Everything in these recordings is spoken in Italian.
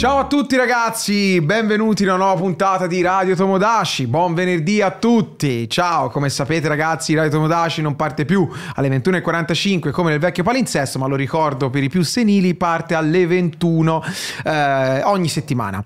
Ciao a tutti ragazzi, benvenuti in una nuova puntata di Radio Tomodashi, buon venerdì a tutti, ciao, come sapete ragazzi Radio Tomodashi non parte più alle 21.45 come nel vecchio palinsesto, ma lo ricordo per i più senili parte alle 21 eh, ogni settimana.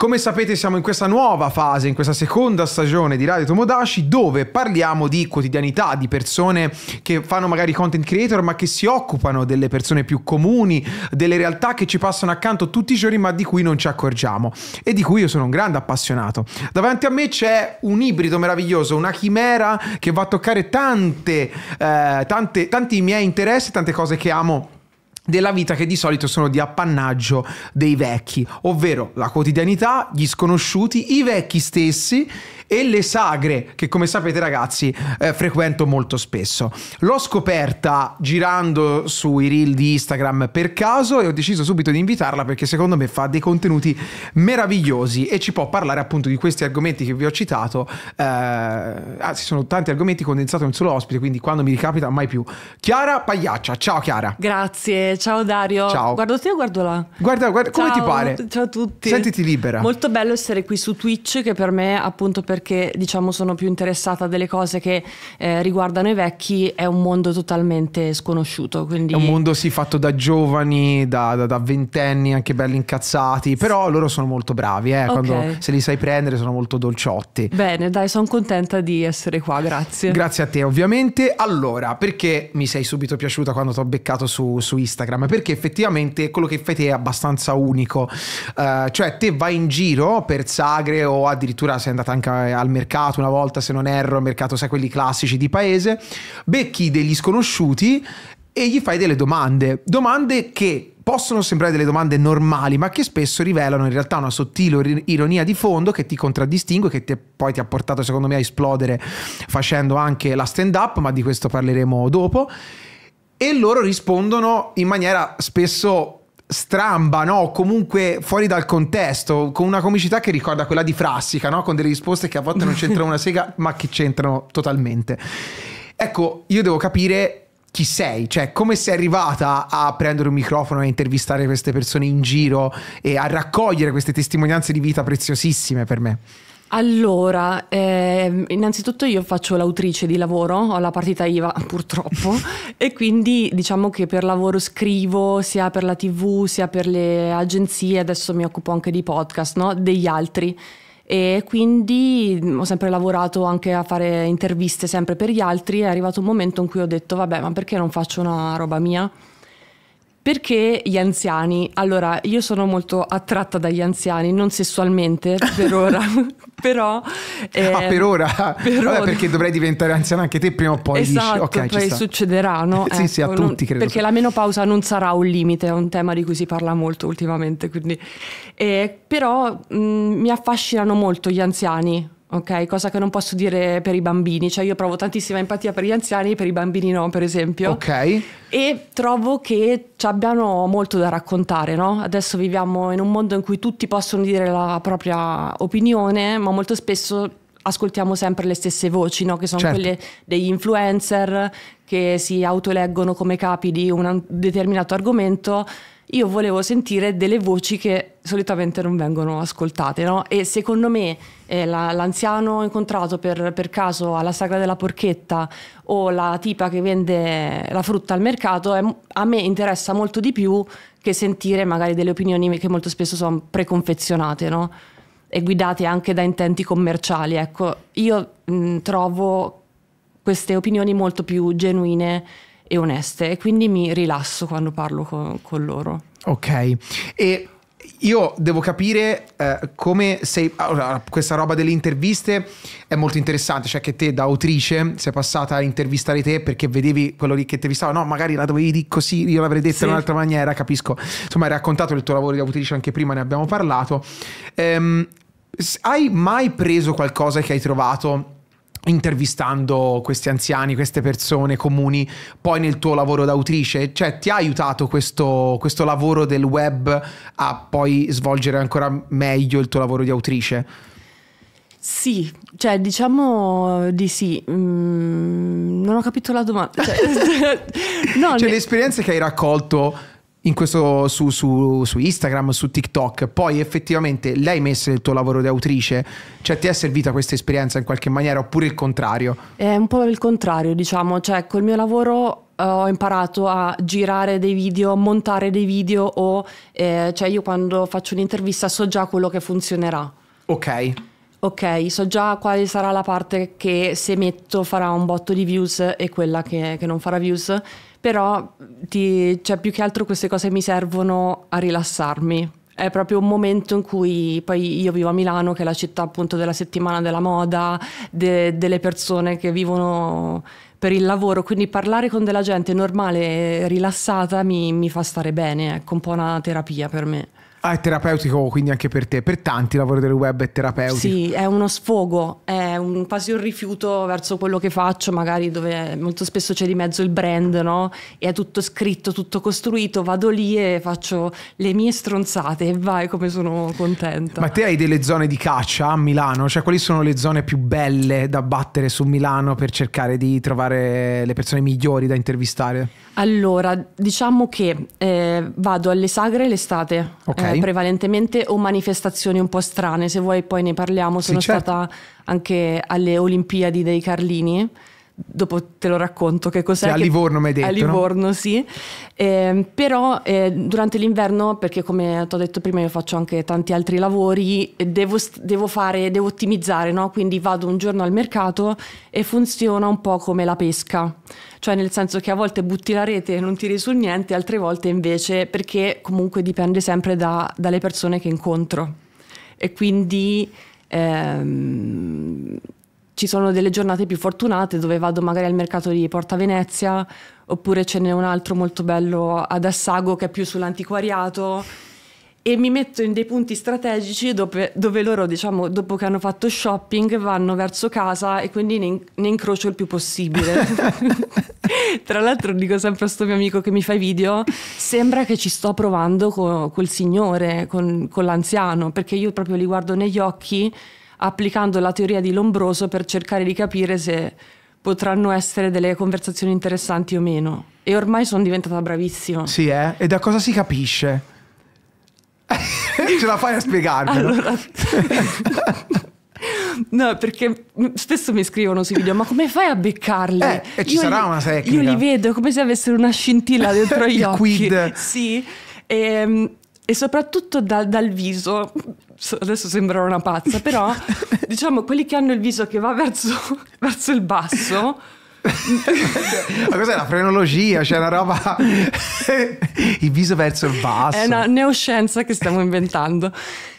Come sapete siamo in questa nuova fase, in questa seconda stagione di Radio Tomodashi dove parliamo di quotidianità, di persone che fanno magari content creator ma che si occupano delle persone più comuni, delle realtà che ci passano accanto tutti i giorni ma di cui non ci accorgiamo e di cui io sono un grande appassionato. Davanti a me c'è un ibrido meraviglioso, una chimera che va a toccare tante, eh, tante tanti miei interessi, tante cose che amo della vita che di solito sono di appannaggio dei vecchi, ovvero la quotidianità, gli sconosciuti, i vecchi stessi e le sagre, che come sapete ragazzi eh, frequento molto spesso. L'ho scoperta girando sui reel di Instagram per caso e ho deciso subito di invitarla perché secondo me fa dei contenuti meravigliosi e ci può parlare appunto di questi argomenti che vi ho citato. Eh, anzi, sono tanti argomenti condensati in un solo ospite, quindi quando mi ricapita mai più. Chiara Pagliaccia, ciao Chiara. Grazie, ciao Dario. Ciao. Guardo te o guardo là? Guarda, guarda ciao, come ti pare. Ciao a tutti. Sentiti libera. Molto bello essere qui su Twitch che per me appunto per perché diciamo sono più interessata a delle cose che eh, riguardano i vecchi, è un mondo totalmente sconosciuto. Quindi... È un mondo sì fatto da giovani, da, da, da ventenni, anche belli incazzati, però loro sono molto bravi, eh, okay. quando, se li sai prendere sono molto dolciotti. Bene, dai, sono contenta di essere qua, grazie. Grazie a te ovviamente. Allora, perché mi sei subito piaciuta quando ti ho beccato su, su Instagram? Perché effettivamente quello che fai te è abbastanza unico, uh, cioè te vai in giro per sagre o addirittura sei andata anche eh, al mercato una volta, se non erro, al mercato, sai, quelli classici di paese, becchi degli sconosciuti e gli fai delle domande, domande che possono sembrare delle domande normali, ma che spesso rivelano in realtà una sottile ironia di fondo che ti contraddistingue, che ti, poi ti ha portato secondo me a esplodere facendo anche la stand up, ma di questo parleremo dopo. E loro rispondono in maniera spesso stramba, no? Comunque fuori dal contesto, con una comicità che ricorda quella di Frassica, no? Con delle risposte che a volte non c'entrano una sega, ma che c'entrano totalmente. Ecco, io devo capire chi sei, cioè come sei arrivata a prendere un microfono e a intervistare queste persone in giro e a raccogliere queste testimonianze di vita preziosissime per me. Allora, eh, innanzitutto io faccio l'autrice di lavoro, ho la partita IVA purtroppo e quindi diciamo che per lavoro scrivo sia per la tv sia per le agenzie, adesso mi occupo anche di podcast, no? degli altri e quindi mm, ho sempre lavorato anche a fare interviste sempre per gli altri e è arrivato un momento in cui ho detto vabbè ma perché non faccio una roba mia? Perché gli anziani? Allora, io sono molto attratta dagli anziani, non sessualmente per ora, però... Eh, ah, ehm, per ora? Per Vabbè, ora. perché dovrei diventare anziana anche te prima o poi. Esatto, okay, poi succederà, no? sì, ecco, sì, a ecco, tutti credo. Perché la menopausa non sarà un limite, è un tema di cui si parla molto ultimamente, quindi... Eh, però mh, mm, mi affascinano molto gli anziani, ok? Cosa che non posso dire per i bambini, cioè io provo tantissima empatia per gli anziani, per i bambini no, per esempio. Ok. E trovo che ci abbiano molto da raccontare, no? Adesso viviamo in un mondo in cui tutti possono dire la propria opinione, ma molto spesso ascoltiamo sempre le stesse voci, no? che sono certo. quelle degli influencer che si autoleggono come capi di un determinato argomento io volevo sentire delle voci che solitamente non vengono ascoltate. No? E secondo me eh, la, l'anziano incontrato per, per, caso alla Sagra della Porchetta o la tipa che vende la frutta al mercato è, a me interessa molto di più che sentire magari delle opinioni che molto spesso sono preconfezionate no? e guidate anche da intenti commerciali. Ecco, io mh, trovo queste opinioni molto più genuine e oneste e quindi mi rilasso quando parlo con, con loro. Ok, e io devo capire eh, come sei... Allora, questa roba delle interviste è molto interessante, cioè che te da autrice sei passata a intervistare te perché vedevi quello che ti stava, no, magari la dovevi dire così, io l'avrei detta sì. in un'altra maniera, capisco. Insomma, hai raccontato il tuo lavoro di autrice anche prima, ne abbiamo parlato. Ehm, hai mai preso qualcosa che hai trovato intervistando questi anziani, queste persone comuni, poi nel tuo lavoro d'autrice? Cioè ti ha aiutato questo, questo lavoro del web a poi svolgere ancora meglio il tuo lavoro di autrice? Sì, cioè diciamo di sì. Mm, non ho capito la domanda. Cioè, no, cioè ne... le esperienze che hai raccolto in questo, su, su, su, Instagram, su TikTok, poi effettivamente l'hai messa nel tuo lavoro di autrice? Cioè ti è servita questa esperienza in qualche maniera oppure il contrario? È un po' il contrario, diciamo, cioè col mio lavoro eh, ho imparato a girare dei video, montare dei video o eh, cioè io quando faccio un'intervista so già quello che funzionerà. Ok. Ok, so già quale sarà la parte che se metto farà un botto di views e quella che, che non farà views però ti, cioè, più che altro queste cose mi servono a rilassarmi. È proprio un momento in cui poi io vivo a Milano, che è la città appunto della settimana della moda, de, delle persone che vivono per il lavoro, quindi parlare con della gente normale, rilassata, mi, mi fa stare bene, ecco, un po' una terapia per me. Ah, è terapeutico quindi anche per te, per tanti il lavoro del web è terapeutico. Sì, è uno sfogo, è un, quasi un rifiuto verso quello che faccio, magari dove molto spesso c'è di mezzo il brand, no? E è tutto scritto, tutto costruito, vado lì e faccio le mie stronzate e vai come sono contenta. Ma te hai delle zone di caccia a Milano? Cioè quali sono le zone più belle da battere su Milano per cercare di trovare le persone migliori da intervistare? Allora, diciamo che eh, vado alle sagre l'estate. Ok. Eh, prevalentemente o manifestazioni un po' strane, se vuoi poi ne parliamo, sono sì, certo. stata anche alle Olimpiadi dei Carlini dopo te lo racconto che cos'è. Sì, a Livorno mi hai detto. A Livorno, no? sì. Eh, però eh, durante l'inverno, perché come ti ho detto prima, io faccio anche tanti altri lavori, devo, devo, fare, devo ottimizzare, no? quindi vado un giorno al mercato e funziona un po' come la pesca. Cioè nel senso che a volte butti la rete e non tiri su niente, altre volte invece perché comunque dipende sempre da, dalle persone che incontro. E quindi... Ehm, ci sono delle giornate più fortunate dove vado magari al mercato di Porta Venezia oppure ce n'è un altro molto bello ad Assago che è più sull'antiquariato e mi metto in dei punti strategici dove, dove loro diciamo dopo che hanno fatto shopping vanno verso casa e quindi ne, ne incrocio il più possibile tra l'altro dico sempre a sto mio amico che mi fa i video sembra che ci sto provando co, col signore con, con l'anziano perché io proprio li guardo negli occhi applicando la teoria di Lombroso per cercare di capire se potranno essere delle conversazioni interessanti o meno. E ormai sono diventata bravissima. Sì, eh? E da cosa si capisce? Ce la fai a spiegarmi? Allora... No, perché spesso mi scrivono sui video, ma come fai a beccarli? Eh, e ci io sarà li, una tecnica. Io li vedo come se avessero una scintilla dentro gli occhi. Quid. Sì, e, ehm, e soprattutto da, dal viso adesso sembrerò una pazza, però diciamo quelli che hanno il viso che va verso, verso il basso. Ma cos'è la frenologia? C'è una roba. il viso verso il basso. È una neoscienza che stiamo inventando.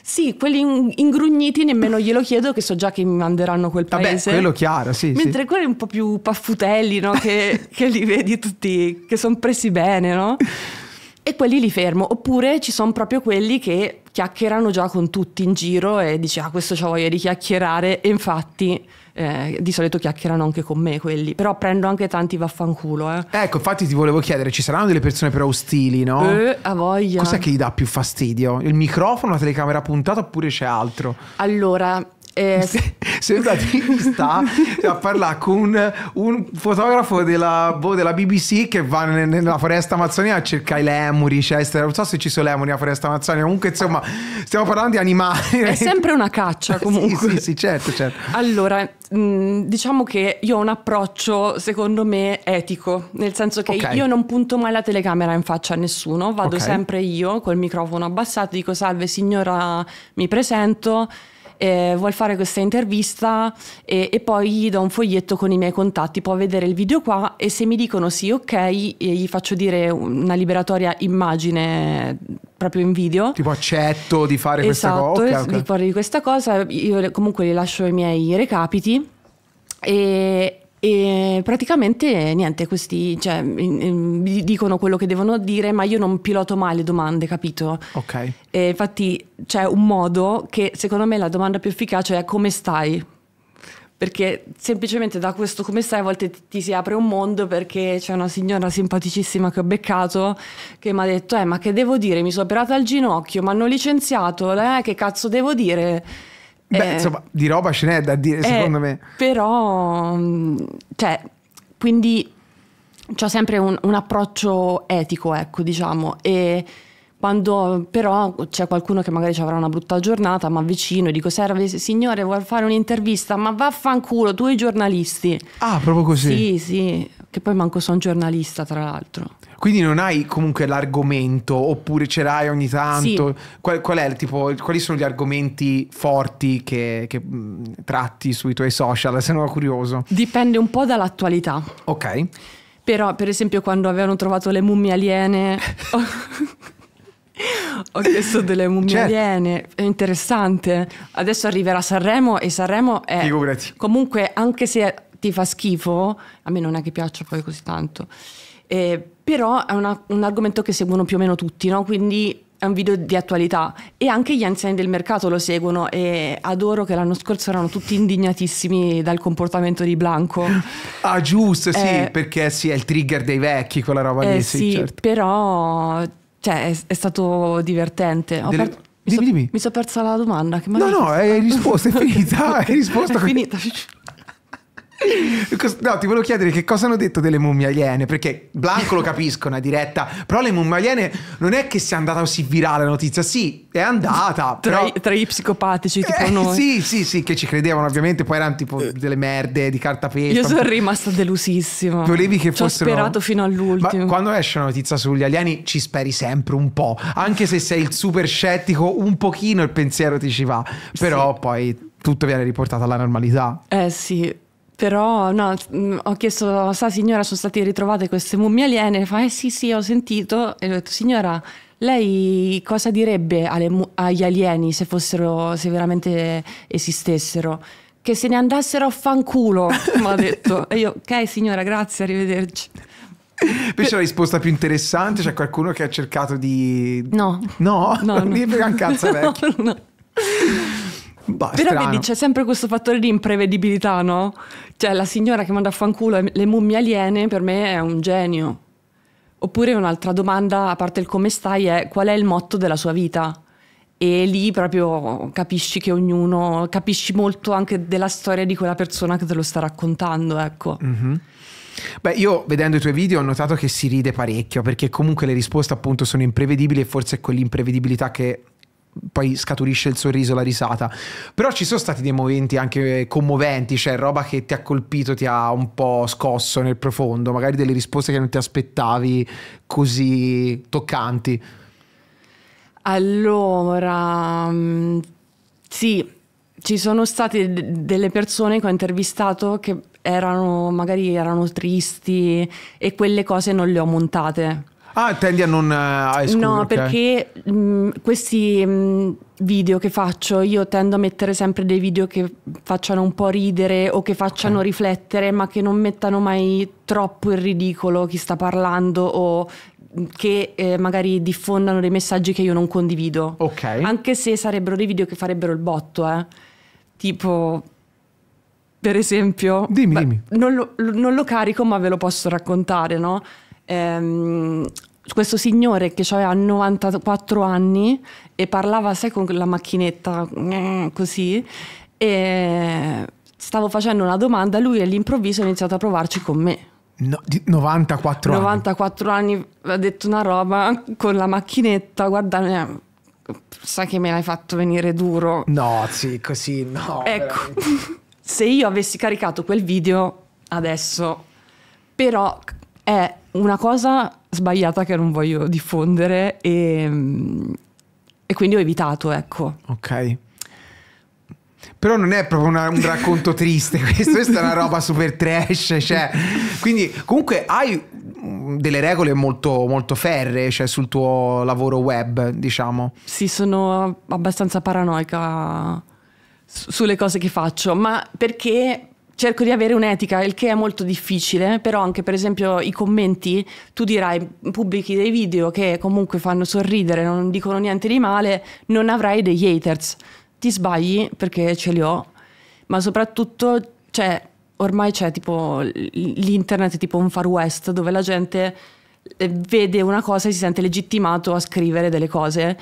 Sì, quelli ingrugniti nemmeno glielo chiedo, che so già che mi manderanno quel paese. Vabbè, quello chiaro, sì. Mentre sì. quelli un po' più paffutelli, no? che, che li vedi tutti, che sono presi bene, no? E quelli li fermo. Oppure ci sono proprio quelli che chiacchierano già con tutti in giro e dici ah questo c'ha voglia di chiacchierare e infatti eh, di solito chiacchierano anche con me quelli però prendo anche tanti vaffanculo eh. ecco infatti ti volevo chiedere ci saranno delle persone però ostili no? Eh, a voglia cos'è che gli dà più fastidio? il microfono, la telecamera puntata oppure c'è altro? allora eh, se, sembra di sta a parlare con un fotografo della, boh, della BBC che va ne, nella foresta amazzonica a cercare i lemuri, cioè, non so se ci sono lemuri nella foresta amazzonica, comunque insomma stiamo parlando di animali. È sempre una caccia comunque. sì, sì, sì, certo, certo. Allora, mm, diciamo che io ho un approccio secondo me etico, nel senso che okay. io non punto mai la telecamera in faccia a nessuno, vado okay. sempre io col microfono abbassato, dico salve signora, mi presento eh, vuol fare questa intervista e, e, poi gli do un foglietto con i miei contatti, può vedere il video qua e se mi dicono sì, ok, gli faccio dire una liberatoria immagine proprio in video. Tipo accetto di fare esatto, questa cosa. Okay, okay. di fare questa cosa, io comunque gli lascio i miei recapiti. E, e praticamente niente, questi cioè, dicono quello che devono dire, ma io non piloto mai le domande, capito? Ok. E infatti c'è un modo che secondo me la domanda più efficace è come stai? Perché semplicemente da questo come stai a volte ti, ti si apre un mondo perché c'è una signora simpaticissima che ho beccato che mi ha detto eh ma che devo dire? Mi sono operata al ginocchio, mi hanno licenziato, eh, che cazzo devo dire? Beh, eh, insomma, di roba ce n'è da dire, eh, secondo me. Però, mm, cioè, quindi c'è sempre un, un, approccio etico, ecco, diciamo. E quando però c'è qualcuno che magari ci avrà una brutta giornata, ma vicino e dico: Serve, signore, vuol fare un'intervista, ma vaffanculo, tu i giornalisti. Ah, proprio così. Sì, sì, che poi manco sono giornalista, tra l'altro. Quindi non hai comunque l'argomento, oppure ce l'hai ogni tanto. Sì. Qual, qual è, tipo, quali sono gli argomenti forti che, che mm, tratti sui tuoi social? Sono curioso. Dipende un po' dall'attualità. Ok. Però, per esempio, quando avevano trovato le mummie aliene. Ho chiesto delle mummie certo. aliene, è interessante. Adesso arriverà Sanremo e Sanremo è... Figurati. Comunque, anche se ti fa schifo, a me non è che piaccia poi così tanto, eh, però è una, un argomento che seguono più o meno tutti, no? quindi è un video di attualità e anche gli anziani del mercato lo seguono e adoro che l'anno scorso erano tutti indignatissimi dal comportamento di Blanco. Ah giusto, sì, eh, perché sì, è il trigger dei vecchi, quella roba eh, lì. Sì, sì certo. però cioè, è, è, stato divertente. Dele... Per... Mi, dimmi, so, dimmi. mi, sono persa la domanda. no, no, hai risposto, è finita. è, è finita. No, ti volevo chiedere che cosa hanno detto delle mummie aliene, perché Blanco lo capisco, una diretta, però le mummie aliene non è che sia andata così virale la notizia, sì, è andata. Tra, però... i, tra i psicopatici eh, tipo eh, noi. Sì, sì, sì, che ci credevano ovviamente, poi erano tipo eh. delle merde di carta cartapesta. Io sono rimasta delusissima. Volevi che ci fossero... Ho sperato fino all'ultimo. Ma quando esce una notizia sugli alieni ci speri sempre un po', anche se sei il super scettico, un pochino il pensiero ti ci va, però sì. poi tutto viene riportato alla normalità. Eh sì, però no, mm, ho chiesto, sa signora, sono state ritrovate queste mummie aliene, fa eh sì sì ho sentito e ho detto signora lei cosa direbbe alle, agli alieni se, fossero, se veramente esistessero? Che se ne andassero a fanculo, mi ha detto. E io, ok signora, grazie, arrivederci. Invece la risposta più interessante, c'è qualcuno che ha cercato di... No. No? No, no. Di no. cazzo vecchio. no. Bah, Però vedi c'è sempre questo fattore di imprevedibilità, no? Cioè la signora che manda a fanculo le mummie aliene per me è un genio. Oppure un'altra domanda, a parte il come stai, è qual è il motto della sua vita? E lì proprio capisci che ognuno, capisci molto anche della storia di quella persona che te lo sta raccontando, ecco. Mm-hmm. Beh, io vedendo i tuoi video ho notato che si ride parecchio perché comunque le risposte appunto sono imprevedibili e forse è quell'imprevedibilità che poi scaturisce il sorriso, la risata. Però ci sono stati dei momenti anche commoventi, cioè roba che ti ha colpito, ti ha un po' scosso nel profondo, magari delle risposte che non ti aspettavi così toccanti. Allora, mm, sì, ci sono state delle persone che ho intervistato che erano magari erano tristi e quelle cose non le ho montate Ah, tendi a non eh, a escludere. No, perché mh, mm, questi mh, mm, video che faccio, io tendo a mettere sempre dei video che facciano un po' ridere o che facciano okay. riflettere, ma che non mettano mai troppo il ridicolo chi sta parlando o che eh, magari diffondano dei messaggi che io non condivido. Ok. Anche se sarebbero dei video che farebbero il botto, eh. Tipo per esempio, dimmi, beh, dimmi. Non, lo, non lo carico, ma ve lo posso raccontare, no? ehm, questo signore che aveva 94 anni e parlava, sai, con la macchinetta mm, così, e stavo facendo una domanda, lui all'improvviso ha iniziato a provarci con me. No, 94 anni. 94 anni, ha detto una roba con la macchinetta, guarda, eh, sai che me l'hai fatto venire duro. No, sì, così no. Ecco, se io avessi caricato quel video adesso, però è una cosa sbagliata che non voglio diffondere e, e quindi ho evitato, ecco. Ok. Però non è proprio una, un racconto triste, questo, questa è una roba super trash, cioè, quindi comunque hai mm, delle regole molto, molto ferree cioè, sul tuo lavoro web, diciamo. Sì, sono abbastanza paranoica sulle cose che faccio, ma perché cerco di avere un'etica, il che è molto difficile, però anche per esempio i commenti, tu dirai pubblichi dei video che comunque fanno sorridere, non dicono niente di male, non avrai degli haters. Ti sbagli perché ce li ho, ma soprattutto cioè, ormai c'è tipo l'internet è tipo un far west dove la gente eh, vede una cosa e si sente legittimato a scrivere delle cose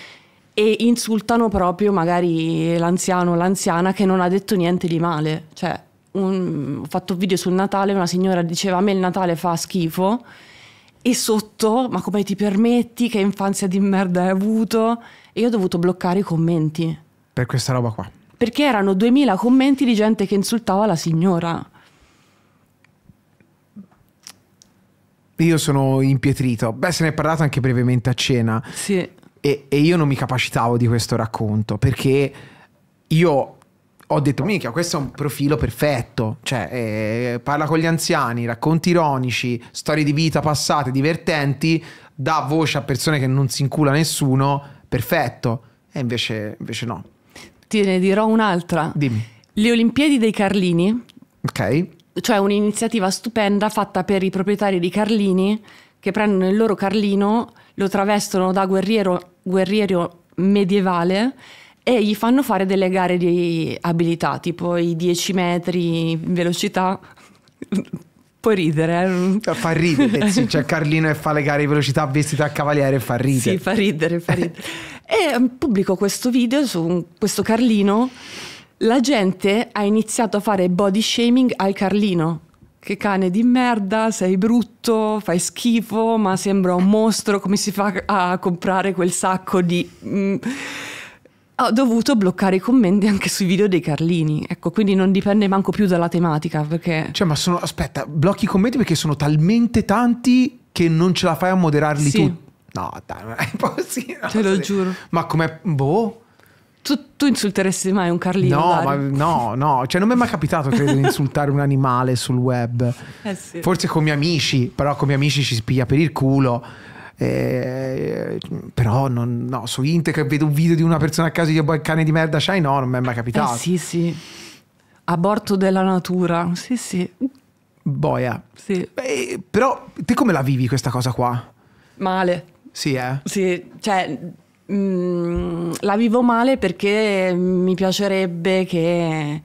e insultano proprio magari l'anziano o l'anziana che non ha detto niente di male, cioè un, ho fatto un video sul Natale, una signora diceva a me il Natale fa schifo e sotto, ma come ti permetti, che infanzia di merda hai avuto? E io ho dovuto bloccare i commenti. Per questa roba qua. Perché erano 2000 commenti di gente che insultava la signora. Io sono impietrito. Beh, se ne è parlato anche brevemente a cena. Sì. E, e io non mi capacitavo di questo racconto perché io ho detto, minchia, questo è un profilo perfetto. Cioè, eh, parla con gli anziani, racconti ironici, storie di vita passate, divertenti, dà voce a persone che non si incula nessuno, perfetto. E invece, invece no. Ti ne dirò un'altra. Dimmi. Le Olimpiadi dei Carlini. Ok. Cioè un'iniziativa stupenda fatta per i proprietari di Carlini che prendono il loro Carlino, lo travestono da guerriero, guerriero medievale e gli fanno fare delle gare di abilità, tipo i 10 metri in velocità. Può ridere. Eh? eh? Fa ridere, sì, cioè Carlino e fa le gare di velocità vestito a cavaliere fa ridere. Sì, fa ridere, fa ridere. e mm, pubblico questo video su questo Carlino. La gente ha iniziato a fare body shaming al Carlino. Che cane di merda, sei brutto, fai schifo, ma sembra un mostro, come si fa a comprare quel sacco di... Mm ho dovuto bloccare i commenti anche sui video dei Carlini. Ecco, quindi non dipende manco più dalla tematica. Perché... Cioè, ma sono. Aspetta, blocchi i commenti perché sono talmente tanti che non ce la fai a moderarli sì. tutti. No, dai, non è possibile. Te lo giuro. Ma come. Boh. Tu, tu, insulteresti mai un Carlino? No, ma, no, no, cioè non mi è mai capitato credo, di insultare un animale sul web. Eh sì. Forse con i miei amici, però con i miei amici ci spiglia per il culo. Eh, però non, no, su Integra vedo un video di una persona a caso di boh, cane di merda c'hai, no, non mi è mai capitato. Eh sì, sì. Aborto della natura, sì, sì. Boia. Sì. Beh, però te come la vivi questa cosa qua? Male. Sì, eh? Sì, cioè mh, mm, la vivo male perché mi piacerebbe che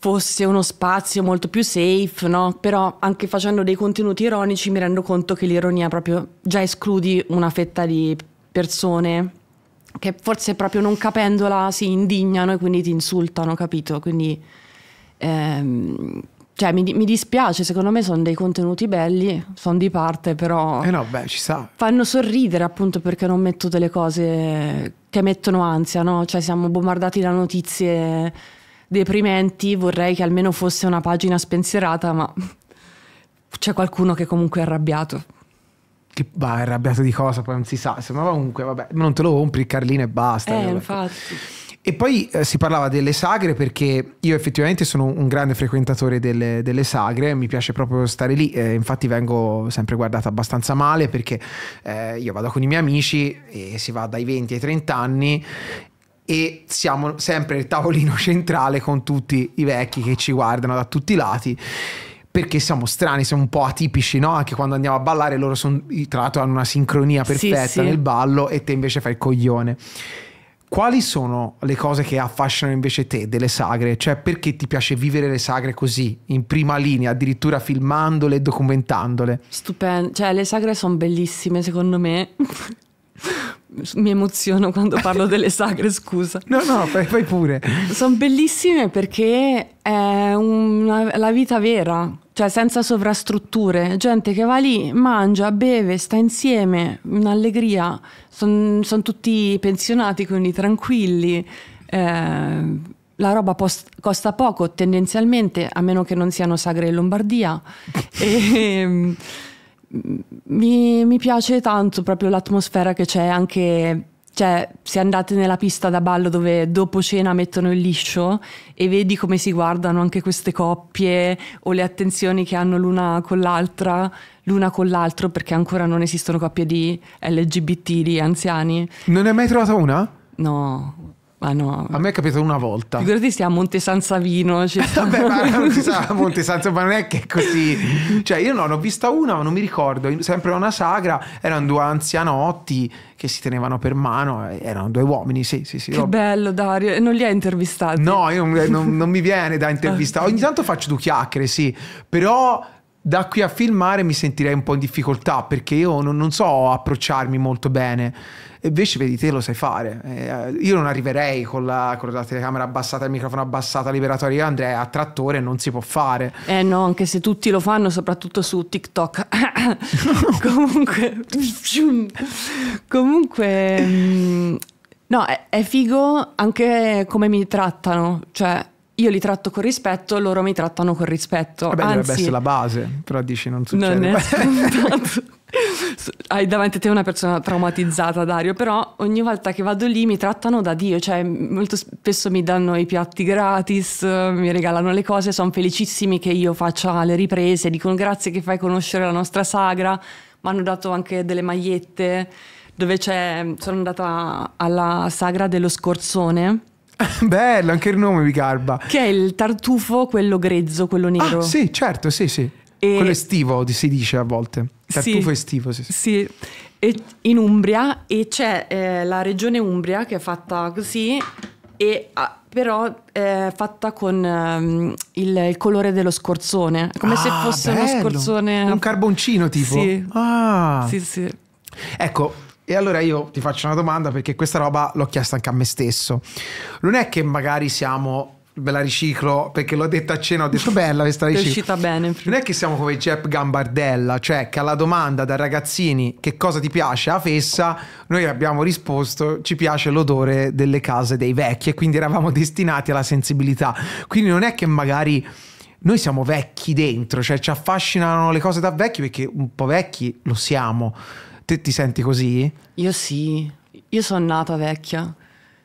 fosse uno spazio molto più safe, no? Però anche facendo dei contenuti ironici mi rendo conto che l'ironia proprio già escludi una fetta di persone che forse proprio non capendola si indignano e quindi ti insultano, capito? Quindi ehm, cioè, mi, mi, dispiace, secondo me sono dei contenuti belli, sono di parte, però eh no, beh, ci sa. fanno sorridere appunto perché non metto delle cose che mettono ansia, no? Cioè siamo bombardati da notizie deprimenti, vorrei che almeno fosse una pagina spensierata, ma c'è qualcuno che comunque è arrabbiato. Che va, arrabbiato di cosa? Poi non si sa. ma comunque, vabbè, non te lo compri, Carlino e basta. Eh, infatti. E poi eh, si parlava delle sagre perché io effettivamente sono un grande frequentatore delle, delle sagre, mi piace proprio stare lì, eh, infatti vengo sempre guardato abbastanza male perché eh, io vado con i miei amici e si va dai 20 ai 30 anni e siamo sempre nel tavolino centrale con tutti i vecchi che ci guardano da tutti i lati perché siamo strani, siamo un po' atipici, no? Anche quando andiamo a ballare loro sono, tra l'altro hanno una sincronia perfetta sì, sì. nel ballo e te invece fai il coglione. Quali sono le cose che affascinano invece te delle sagre? Cioè perché ti piace vivere le sagre così, in prima linea, addirittura filmandole e documentandole? Stupendo, cioè le sagre sono bellissime secondo me. mi emoziono quando parlo delle sagre, scusa. No, no, fai, fai pure. Sono bellissime perché è una, la vita vera, cioè senza sovrastrutture. Gente che va lì, mangia, beve, sta insieme, un'allegria. Sono son tutti pensionati, quindi tranquilli. Eh, la roba post, costa poco tendenzialmente, a meno che non siano sagre in Lombardia. e, ehm, mi, mi piace tanto proprio l'atmosfera che c'è anche cioè, se andate nella pista da ballo dove dopo cena mettono il liscio e vedi come si guardano anche queste coppie o le attenzioni che hanno l'una con l'altra, l'una con l'altro, perché ancora non esistono coppie di LGBT, di anziani. Non ne hai mai trovata una? No. Ma no. A me è capitato una volta. Figurati stiamo a Monte San Savino. Cioè... Vabbè, ma non si sa Monte San Savino, ma non è che è così. Cioè, io no, ne ho vista una, ma non mi ricordo. Sempre una sagra, erano due anzianotti che si tenevano per mano, eh, erano due uomini, sì, sì, sì. Che ho... bello, Dario. non li hai intervistati? No, io non, non, non mi viene da intervistare. Ogni tanto faccio due chiacchiere, sì. Però da qui a filmare mi sentirei un po' in difficoltà perché io non, non so approcciarmi molto bene invece vedi te lo sai fare eh, io non arriverei con la, con la, telecamera abbassata il microfono abbassato liberatorio Andrea è a trattore non si può fare eh no anche se tutti lo fanno soprattutto su TikTok comunque comunque mm, no è, è figo anche come mi trattano cioè io li tratto con rispetto, loro mi trattano con rispetto. Vabbè, Anzi, dovrebbe essere la base, però dici non succede. Non è Hai davanti a te una persona traumatizzata, Dario, però ogni volta che vado lì mi trattano da Dio, cioè molto spesso mi danno i piatti gratis, mi regalano le cose, sono felicissimi che io faccia le riprese, dicono grazie che fai conoscere la nostra sagra, mi hanno dato anche delle magliette dove sono andata alla sagra dello scorzone Bello, anche il nome mi garba. Che è il tartufo, quello grezzo, quello nero. Ah, sì, certo, sì, sì. E... Quello estivo si dice a volte. Tartufo sì, estivo, sì. Sì. sì. in Umbria e c'è eh, la regione Umbria che è fatta così e ah, però è eh, fatta con um, il, il, colore dello scorzone, come ah, se fosse bello. uno scorzone... Un carboncino tipo? Sì. Ah. Sì, sì. Ecco, e allora io ti faccio una domanda perché questa roba l'ho chiesta anche a me stesso. Non è che magari siamo me la riciclo perché l'ho detta a cena ho detto bella questa riciclo è uscita bene non è che siamo come Jeff Gambardella cioè che alla domanda da ragazzini che cosa ti piace a Fessa noi abbiamo risposto ci piace l'odore delle case dei vecchi e quindi eravamo destinati alla sensibilità quindi non è che magari noi siamo vecchi dentro cioè ci affascinano le cose da vecchi perché un po' vecchi lo siamo Te ti senti così? Io sì, io sono nata vecchia.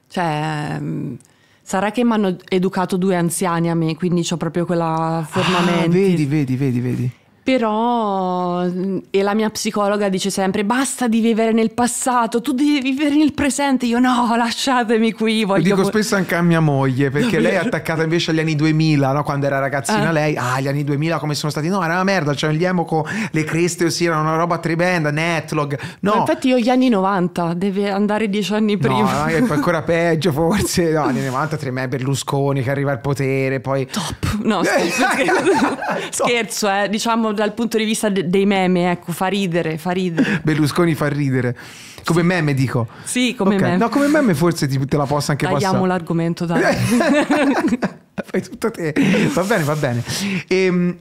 Cioè, mm, sarà che mi hanno educato due anziani a me, quindi ho proprio quella forma ah, Vedi, vedi, vedi, vedi. Però, mm, e la mia psicologa dice sempre: basta di vivere nel passato, tu devi vivere nel presente. Io no, lasciatemi qui. Lo dico spesso anche a mia moglie, perché lei è attaccata invece agli anni 2000, no? quando era ragazzina. Eh. Lei, ah, gli anni 2000 come sono stati? No, era una merda. Cioè, gli emo con le creste, ossia, era una roba tribenda, Netlog. No. Ma infatti, io gli anni 90, deve andare dieci anni prima. No, è ancora peggio, forse. No, anni 90, me Berlusconi che arriva al potere, poi. Top. No, scherzo, scherzo, scherzo eh. Diciamo dal punto di vista de dei meme, ecco, fa ridere, fa ridere. Berlusconi fa ridere. Come sì. meme dico. Sì, come okay. meme. No, come meme forse ti, te la posso anche Tagliamo passare. Tagliamo l'argomento, dai. Fai tutto te. Va bene, va bene. Ehm...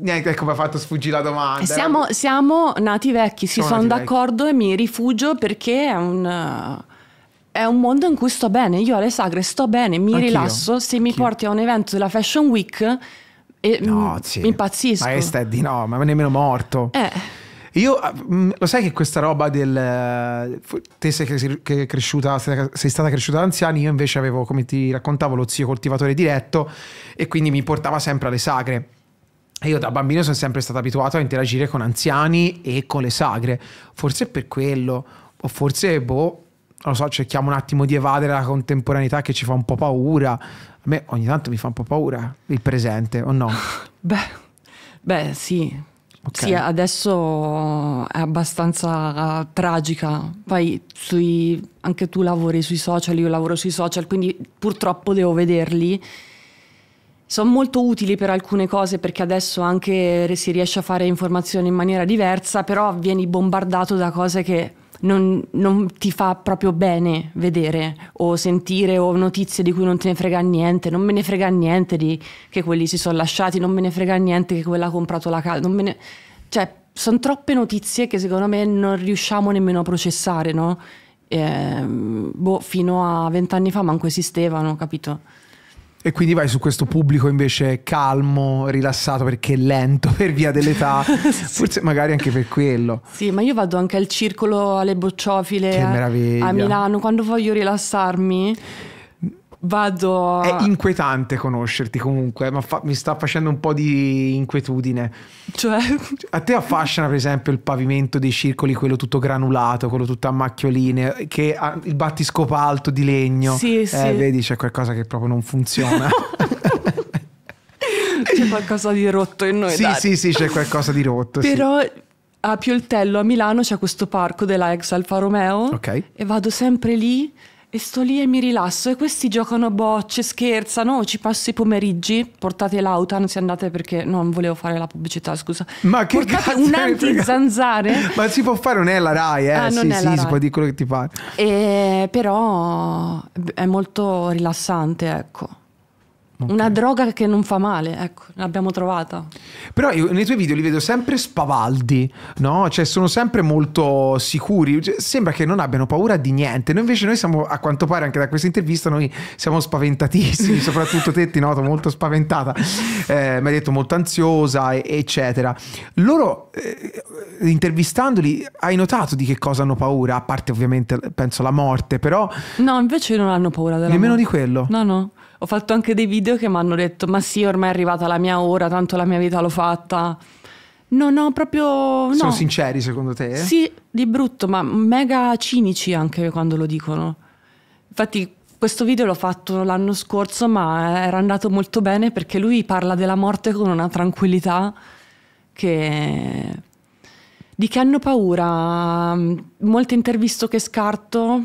niente, ecco, mi ha fatto sfuggire la domanda. Eh, siamo, siamo nati vecchi, si sono, sono d'accordo e mi rifugio perché è un, è un, mondo in cui sto bene. Io alle sagre sto bene, mi rilasso. Se mi porti a un evento della Fashion Week e no, mm, sì. impazzisco. Ma è di no, ma nemmeno morto. Eh. Io ah, mm, lo sai che questa roba del eh, te sei, cresciuta, sei stata cresciuta da anziani, io invece avevo, come ti raccontavo, lo zio coltivatore diretto e quindi mi portava sempre alle sagre. E io da bambino sono sempre stato abituato a interagire con anziani e con le sagre. Forse per quello, o forse boh, non lo so, cerchiamo un attimo di evadere la contemporaneità che ci fa un po' paura. A me ogni tanto mi fa un po' paura il presente, o no? Beh, beh sì. Okay. Sì, adesso è abbastanza tragica. Poi sui, anche tu lavori sui social, io lavoro sui social, quindi purtroppo devo vederli. Sono molto utili per alcune cose perché adesso anche si riesce a fare informazioni in maniera diversa, però vieni bombardato da cose che non, non, ti fa proprio bene vedere o sentire o notizie di cui non te ne frega niente, non me ne frega niente di, che quelli si sono lasciati, non me ne frega niente che quella ha comprato la casa, ne... cioè sono troppe notizie che secondo me non riusciamo nemmeno a processare, no? Eh, boh, fino a vent'anni fa manco esistevano, capito? e quindi vai su questo pubblico invece calmo, rilassato perché è lento per via dell'età, sì. forse magari anche per quello. Sì, ma io vado anche al circolo alle bocciofile a Milano quando voglio rilassarmi vado È inquietante conoscerti comunque, ma fa, mi sta facendo un po' di inquietudine. Cioè... A te affascina per esempio il pavimento dei circoli, quello tutto granulato, quello tutto a macchioline, che ha il battiscopo alto di legno. Sì, eh, sì. Vedi, c'è qualcosa che proprio non funziona. c'è qualcosa di rotto in noi. Sì, Dario. sì, sì, c'è qualcosa di rotto. Però sì a Pioltello a Milano c'è questo parco della ex Alfa Romeo okay. e vado sempre lì e sto lì e mi rilasso e questi giocano bocce, scherzano, ci passo i pomeriggi, portate l'auto, non si andate perché non volevo fare la pubblicità, scusa. Ma che portate un anti-zanzare. Ma si può fare, non è la RAI, eh? Ah, sì, sì, RAI. si può dire quello che ti pare. E, eh, però è molto rilassante, ecco. Okay. Una droga che non fa male, ecco, l'abbiamo trovata. Però io nei tuoi video li vedo sempre spavaldi, no? Cioè sono sempre molto sicuri, cioè, sembra che non abbiano paura di niente. Noi invece noi siamo, a quanto pare anche da questa intervista, noi siamo spaventatissimi, soprattutto te ti noto molto spaventata, eh, mi hai detto molto ansiosa, eccetera. Loro, eh, intervistandoli, hai notato di che cosa hanno paura? A parte ovviamente, penso, la morte, però... No, invece non hanno paura della Nemmeno morte. di quello? No, no ho fatto anche dei video che mi hanno detto ma sì ormai è arrivata la mia ora, tanto la mia vita l'ho fatta. No, no, proprio... No. Sono sinceri secondo te? Sì, di brutto, ma mega cinici anche quando lo dicono. Infatti questo video l'ho fatto l'anno scorso, ma era andato molto bene perché lui parla della morte con una tranquillità che... di che hanno paura. Molte interviste che scarto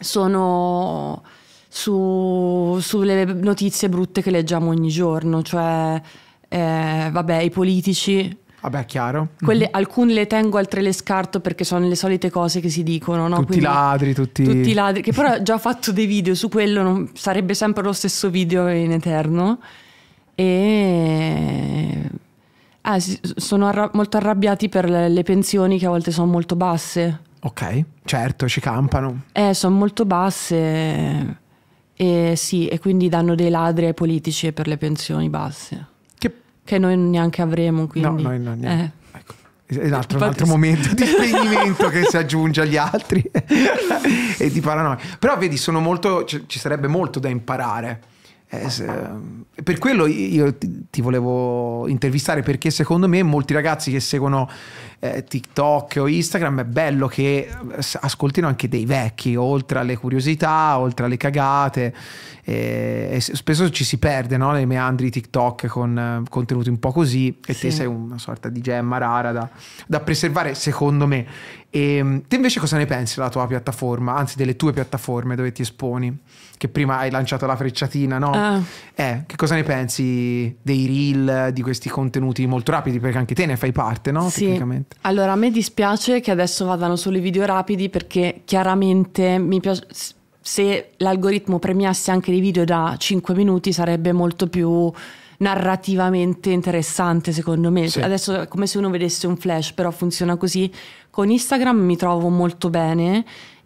sono su, sulle notizie brutte che leggiamo ogni giorno, cioè eh, vabbè, i politici Vabbè, chiaro. Quelle, mm-hmm. Alcune le tengo, altre le scarto perché sono le solite cose che si dicono. No? Tutti Quindi, ladri, tutti... Tutti ladri, che però ho già fatto dei video su quello, non, sarebbe sempre lo stesso video in eterno. E... Ah, sono arra- molto arrabbiati per le, le pensioni che a volte sono molto basse. Ok, certo, ci campano. Eh, sono molto basse e sì, e quindi danno dei ladri ai politici per le pensioni basse. Che, che noi neanche avremo, quindi. No, noi non eh. neanche. Eh. Un altro, un altro, momento di spegnimento che si aggiunge agli altri e di paranoia. Però vedi, molto, ci sarebbe molto da imparare. Eh, eh, per quello io ti volevo intervistare perché secondo me molti ragazzi che seguono eh, TikTok o Instagram è bello che eh, ascoltino anche dei vecchi, oltre alle curiosità, oltre alle cagate. Eh, e, e spesso ci si perde no? nei meandri TikTok con eh, contenuti un po' così e sì. te sei una sorta di gemma rara da, da preservare, secondo me. E ehm, te invece cosa ne pensi della tua piattaforma, anzi delle tue piattaforme dove ti esponi? Che prima hai lanciato la frecciatina, no? Ah. Eh, che cosa ne pensi dei reel, di questi contenuti molto rapidi? Perché anche te ne fai parte, no? Sì. Tecnicamente. Allora, a me dispiace che adesso vadano solo i video rapidi perché chiaramente mi piace se l'algoritmo premiasse anche dei video da 5 minuti sarebbe molto più narrativamente interessante secondo me. Sì. Adesso è come se uno vedesse un flash, però funziona così. Con Instagram mi trovo molto bene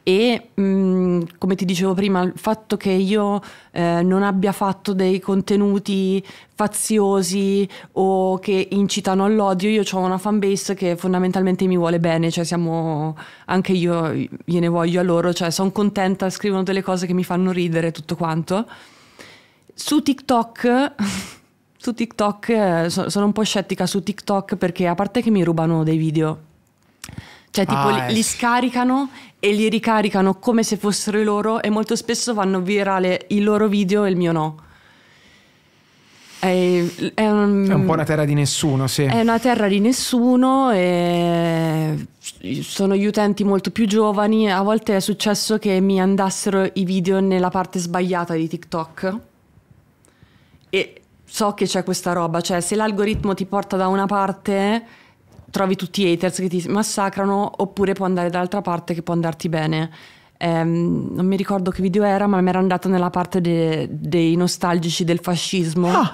e mh, mm, come ti dicevo prima il fatto che io eh, non abbia fatto dei contenuti faziosi o che incitano all'odio, io ho una fanbase che fondamentalmente mi vuole bene, cioè siamo anche io gliene voglio a loro, cioè sono contenta, scrivono delle cose che mi fanno ridere tutto quanto. Su TikTok su TikTok eh, sono un po' scettica su TikTok perché a parte che mi rubano dei video cioè, tipo, ah, li, li, scaricano e li ricaricano come se fossero i loro e molto spesso vanno virale i loro video e il mio no. È, è, un, è un, po' una terra di nessuno, sì. È una terra di nessuno sono gli utenti molto più giovani. A volte è successo che mi andassero i video nella parte sbagliata di TikTok. E so che c'è questa roba, cioè se l'algoritmo ti porta da una parte trovi tutti i haters che ti massacrano oppure può andare dall'altra parte che può andarti bene ehm, non mi ricordo che video era, ma mi era andato nella parte de- dei nostalgici del fascismo. Ah.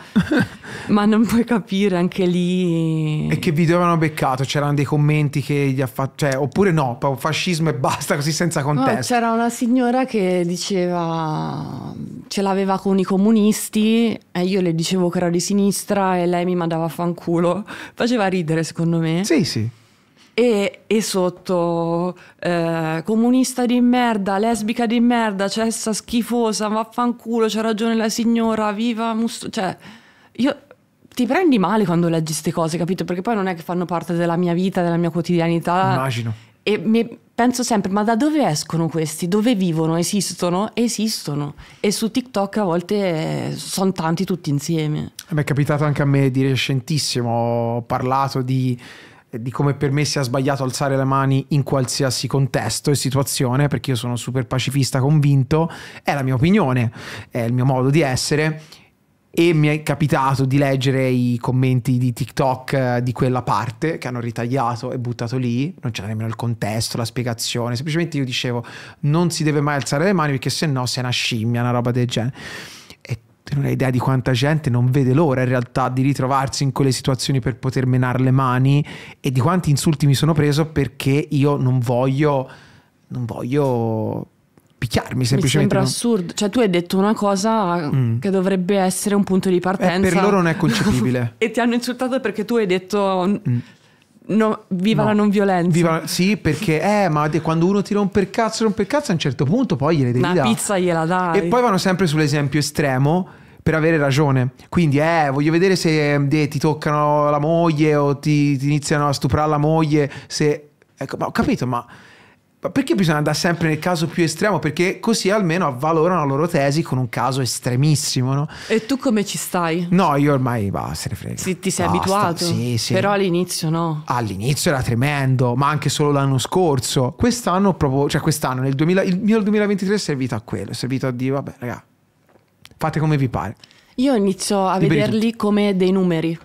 ma non puoi capire anche lì. E che video avevano beccato? C'erano dei commenti che gli ha fatto. Cioè, oppure no, fascismo e basta, così senza contesto. No, c'era una signora che diceva ce l'aveva con i comunisti e io le dicevo che era di sinistra e lei mi mandava a fanculo. Faceva ridere, secondo me. Sì, sì e, e sotto eh, comunista di merda, lesbica di merda, cessa schifosa, vaffanculo, c'ha ragione la signora, viva Musso... Cioè, io ti prendi male quando leggi queste cose, capito? Perché poi non è che fanno parte della mia vita, della mia quotidianità. Immagino. E mi penso sempre, ma da dove escono questi? Dove vivono? Esistono? Esistono. E su TikTok a volte eh, sono tanti tutti insieme. Mi è capitato anche a me di recentissimo, ho parlato di di come per me sia sbagliato alzare le mani in qualsiasi contesto e situazione, perché io sono super pacifista convinto, è la mia opinione, è il mio modo di essere e mi è capitato di leggere i commenti di TikTok eh, di quella parte che hanno ritagliato e buttato lì, non c'era nemmeno il contesto, la spiegazione, semplicemente io dicevo non si deve mai alzare le mani perché se no sei una scimmia, una roba del genere tu non hai idea di quanta gente non vede l'ora in realtà di ritrovarsi in quelle situazioni per poter menare le mani e di quanti insulti mi sono preso perché io non voglio, non voglio picchiarmi semplicemente. Mi sembra assurdo, cioè tu hai detto una cosa mm. che dovrebbe essere un punto di partenza. Eh, per loro non è concepibile. e ti hanno insultato perché tu hai detto... Mm No, viva no. la non violenza. Viva, sì, perché eh, ma quando uno ti rompe il cazzo, rompe il cazzo, a un certo punto poi gliele devi Una dare. pizza gliela dai. E poi vanno sempre sull'esempio estremo per avere ragione. Quindi, eh, voglio vedere se eh, ti toccano la moglie o ti, ti iniziano a stuprare la moglie. Se, ecco, ma ho capito, ma ma perché bisogna andare sempre nel caso più estremo? Perché così almeno avvalorano la loro tesi con un caso estremissimo, no? E tu come ci stai? No, io ormai basta, ne frega. Sì, ti sei basta. abituato? Sì, sì. Però all'inizio no. All'inizio era tremendo, ma anche solo l'anno scorso. Quest'anno proprio, cioè quest'anno, nel 2000, il mio 2023 è servito a quello, è servito a dire, vabbè, raga, fate come vi pare. Io inizio a Liberi vederli tutti. come dei numeri.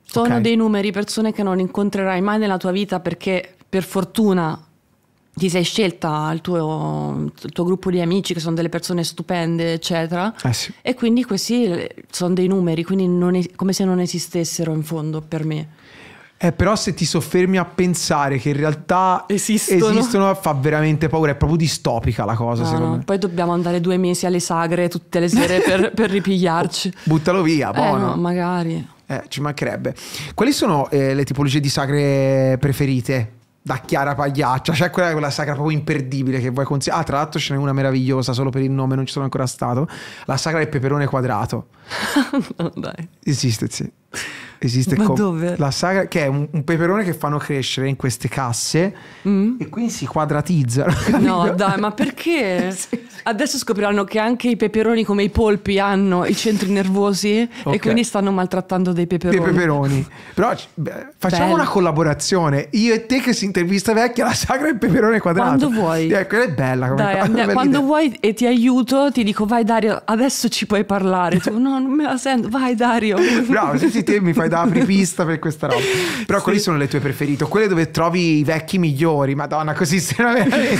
Sono okay. dei numeri, persone che non incontrerai mai nella tua vita perché per fortuna ti sei scelta il tuo, il tuo, gruppo di amici che sono delle persone stupende, eccetera. Eh sì. E quindi questi eh, sono dei numeri, quindi come se non esistessero in fondo per me. Eh, però se ti soffermi a pensare che in realtà esistono, esistono fa veramente paura, è proprio distopica la cosa. Ah, no, no. Poi dobbiamo andare due mesi alle sagre tutte le sere per, per ripigliarci. Oh, buttalo via, eh, buono. no, magari. Eh, ci mancherebbe. Quali sono eh, le tipologie di sagre preferite? da Chiara Pagliaccia, cioè quella, quella sacra proprio imperdibile che vuoi consigliare. Ah, tra l'altro ce n'è una meravigliosa, solo per il nome non ci sono ancora stato, la sacra del peperone quadrato. no, dai. Esiste, sì. Esiste Ma dove? la saga che è un, un, peperone che fanno crescere in queste casse mm. e quindi si quadratizzano. No, dai, ma perché? sì, sì. Adesso scopriranno che anche i peperoni, come i polpi, hanno i centri nervosi okay. e quindi stanno maltrattando dei peperoni. Dei peperoni. Però beh, facciamo Bello. una collaborazione. Io e te, che si intervista vecchia, la saga e il peperone quadrato. Quando vuoi. Ecco, eh, è bella come dai, andiamo, Quando vuoi e ti aiuto, ti dico, vai Dario, adesso ci puoi parlare. Tu, no, non me la sento, vai Dario. Bravo, se ti te mi fai fai da apripista per questa roba. Però sì. quelle sono le tue preferite, quelle dove trovi i vecchi migliori, madonna, così se no veramente...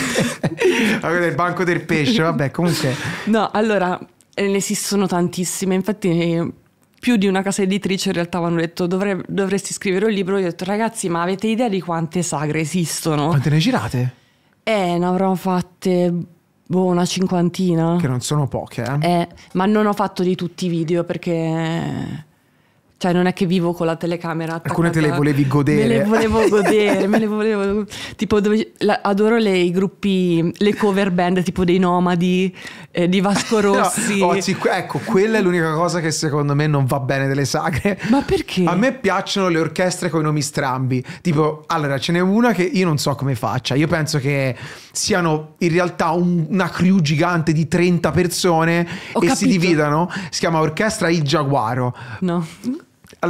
il banco del pesce, vabbè, comunque... No, allora, eh, ne esistono tantissime, infatti eh, più di una casa editrice in realtà mi hanno detto Dovre dovresti scrivere un libro, io ho detto ragazzi ma avete idea di quante sagre esistono? Quante ne girate? Eh, ne avrò fatte boh, una cinquantina. Che non sono poche, eh? eh ma non ho fatto di tutti i video perché cioè, non è che vivo con la telecamera attaccata. Alcune te le volevi godere. Me le volevo godere, me le volevo... Tipo, dove, la, adoro le, i gruppi, le cover band, tipo dei Nomadi, eh, di Vasco Rossi. No, oggi, ecco, quella è l'unica cosa che secondo me non va bene delle sagre. Ma perché? A me piacciono le orchestre con i nomi strambi. Tipo, allora, ce n'è una che io non so come faccia. Io penso che siano in realtà un, una crew gigante di 30 persone Ho e capito. si dividano. Si chiama Orchestra Il Giaguaro. No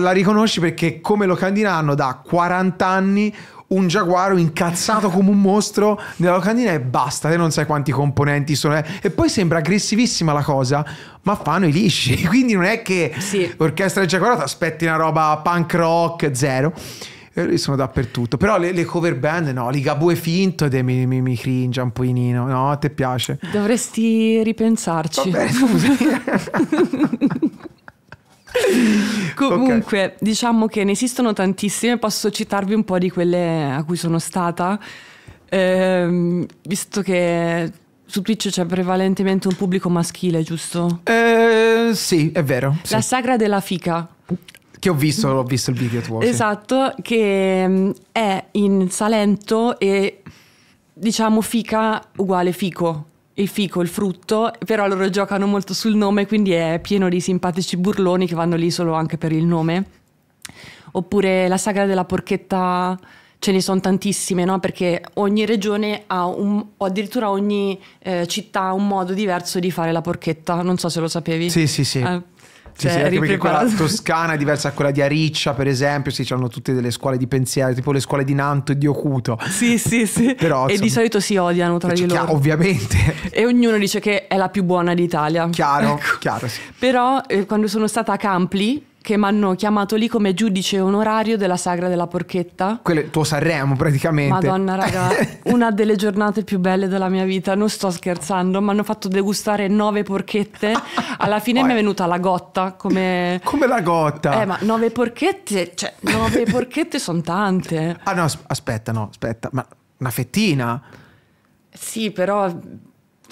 la riconosci perché come locandina hanno da 40 anni un giaguaro incazzato come un mostro nella locandina e basta, te non sai quanti componenti sono. Eh. E poi sembra aggressivissima la cosa, ma fanno i lisci, quindi non è che sì. orchestra del giaguaro ti aspetti una roba punk rock zero. E sono dappertutto, però le, le, cover band no, Ligabue finto e mi, mi, mi cringe un po' inino, no? a te piace? Dovresti ripensarci. Vabbè, Comunque, okay. diciamo che ne esistono tantissime, posso citarvi un po' di quelle a cui sono stata, ehm, visto che su Twitch c'è prevalentemente un pubblico maschile, giusto? Eh, sì, è vero. Sì. La sagra della fica. Che ho visto, ho visto il video tuo. Esatto, sì. che mm, è in Salento e diciamo fica uguale fico il fico, il frutto, però loro giocano molto sul nome, quindi è pieno di simpatici burloni che vanno lì solo anche per il nome. Oppure la sagra della porchetta, ce ne sono tantissime, no? perché ogni regione ha un, o addirittura ogni eh, città ha un modo diverso di fare la porchetta, non so se lo sapevi. Sì, sì, sì. Eh sì, cioè, sì, perché quella toscana è diversa da quella di Ariccia, per esempio. Sì, c'hanno tutte delle scuole di pensiero, tipo le scuole di Nanto e di Ocuto. Sì, sì, sì. Però, e di solito si odiano tra di loro. ovviamente. E ognuno dice che è la più buona d'Italia. Chiaro, ecco. chiaro. Sì. Però eh, quando sono stata a Campli, che mi hanno chiamato lì come giudice onorario della Sagra della Porchetta. Quello è tuo Sanremo praticamente. Madonna raga, una delle giornate più belle della mia vita, non sto scherzando, mi hanno fatto degustare nove porchette, alla fine mi è venuta la gotta come... Come la gotta? Eh ma nove porchette, cioè nove porchette sono tante. Ah no, aspetta, no, aspetta, ma una fettina? Sì, però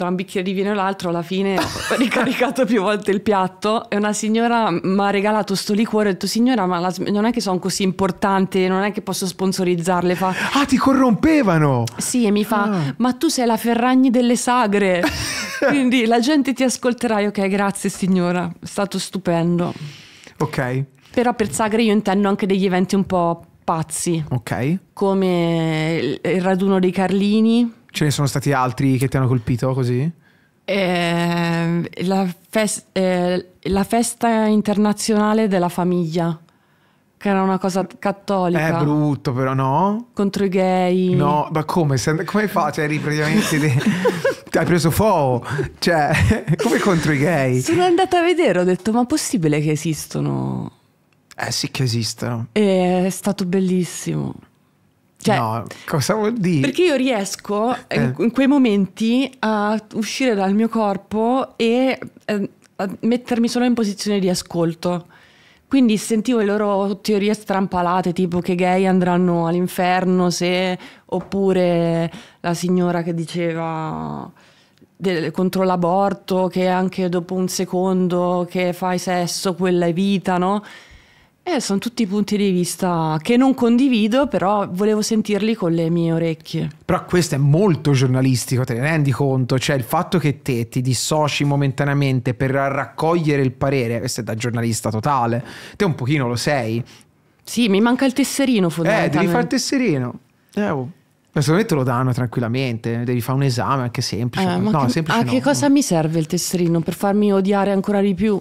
tra un bicchiere di vino e l'altro alla fine ho ricaricato più volte il piatto e una signora mi ha regalato sto liquore e ho detto signora ma la, non è che sono così importante, non è che posso sponsorizzarle. Fa, ah ti corrompevano! Sì e mi fa ah. ma tu sei la Ferragni delle sagre, quindi la gente ti ascolterà, io, ok grazie signora, è stato stupendo. Ok. Però per sagre io intendo anche degli eventi un po' pazzi. Ok. Come il raduno dei Carlini Ce ne sono stati altri che ti hanno colpito così? Eh, la, fest, eh, la, festa internazionale della famiglia, che era una cosa cattolica. È eh, brutto però, no? Contro i gay. No, ma come? Come fa? Cioè, eri praticamente... De... hai preso fuoco, cioè, come contro i gay? Sono andata a vedere, ho detto, ma possibile che esistono? Eh sì che esistono. E eh, è stato bellissimo. Cioè, no, cosa vuol dire? Perché io riesco eh. in eh. quei momenti a uscire dal mio corpo e eh, a mettermi solo in posizione di ascolto. Quindi sentivo le loro teorie strampalate, tipo che gay andranno all'inferno se... oppure la signora che diceva del, contro l'aborto, che anche dopo un secondo che fai sesso quella è vita, no? Eh, sono tutti punti di vista che non condivido, però volevo sentirli con le mie orecchie. Però questo è molto giornalistico, te ne rendi conto? Cioè il fatto che te ti dissoci momentaneamente per raccogliere il parere, questo è da giornalista totale, te un pochino lo sei. Sì, mi manca il tesserino fondamentalmente. Eh, devi fare il tesserino. Eh, oh. Secondo me te lo danno tranquillamente, devi fare un esame anche semplice. Eh, no, che, semplice a no. che cosa mi serve il tesserino? Per farmi odiare ancora di più?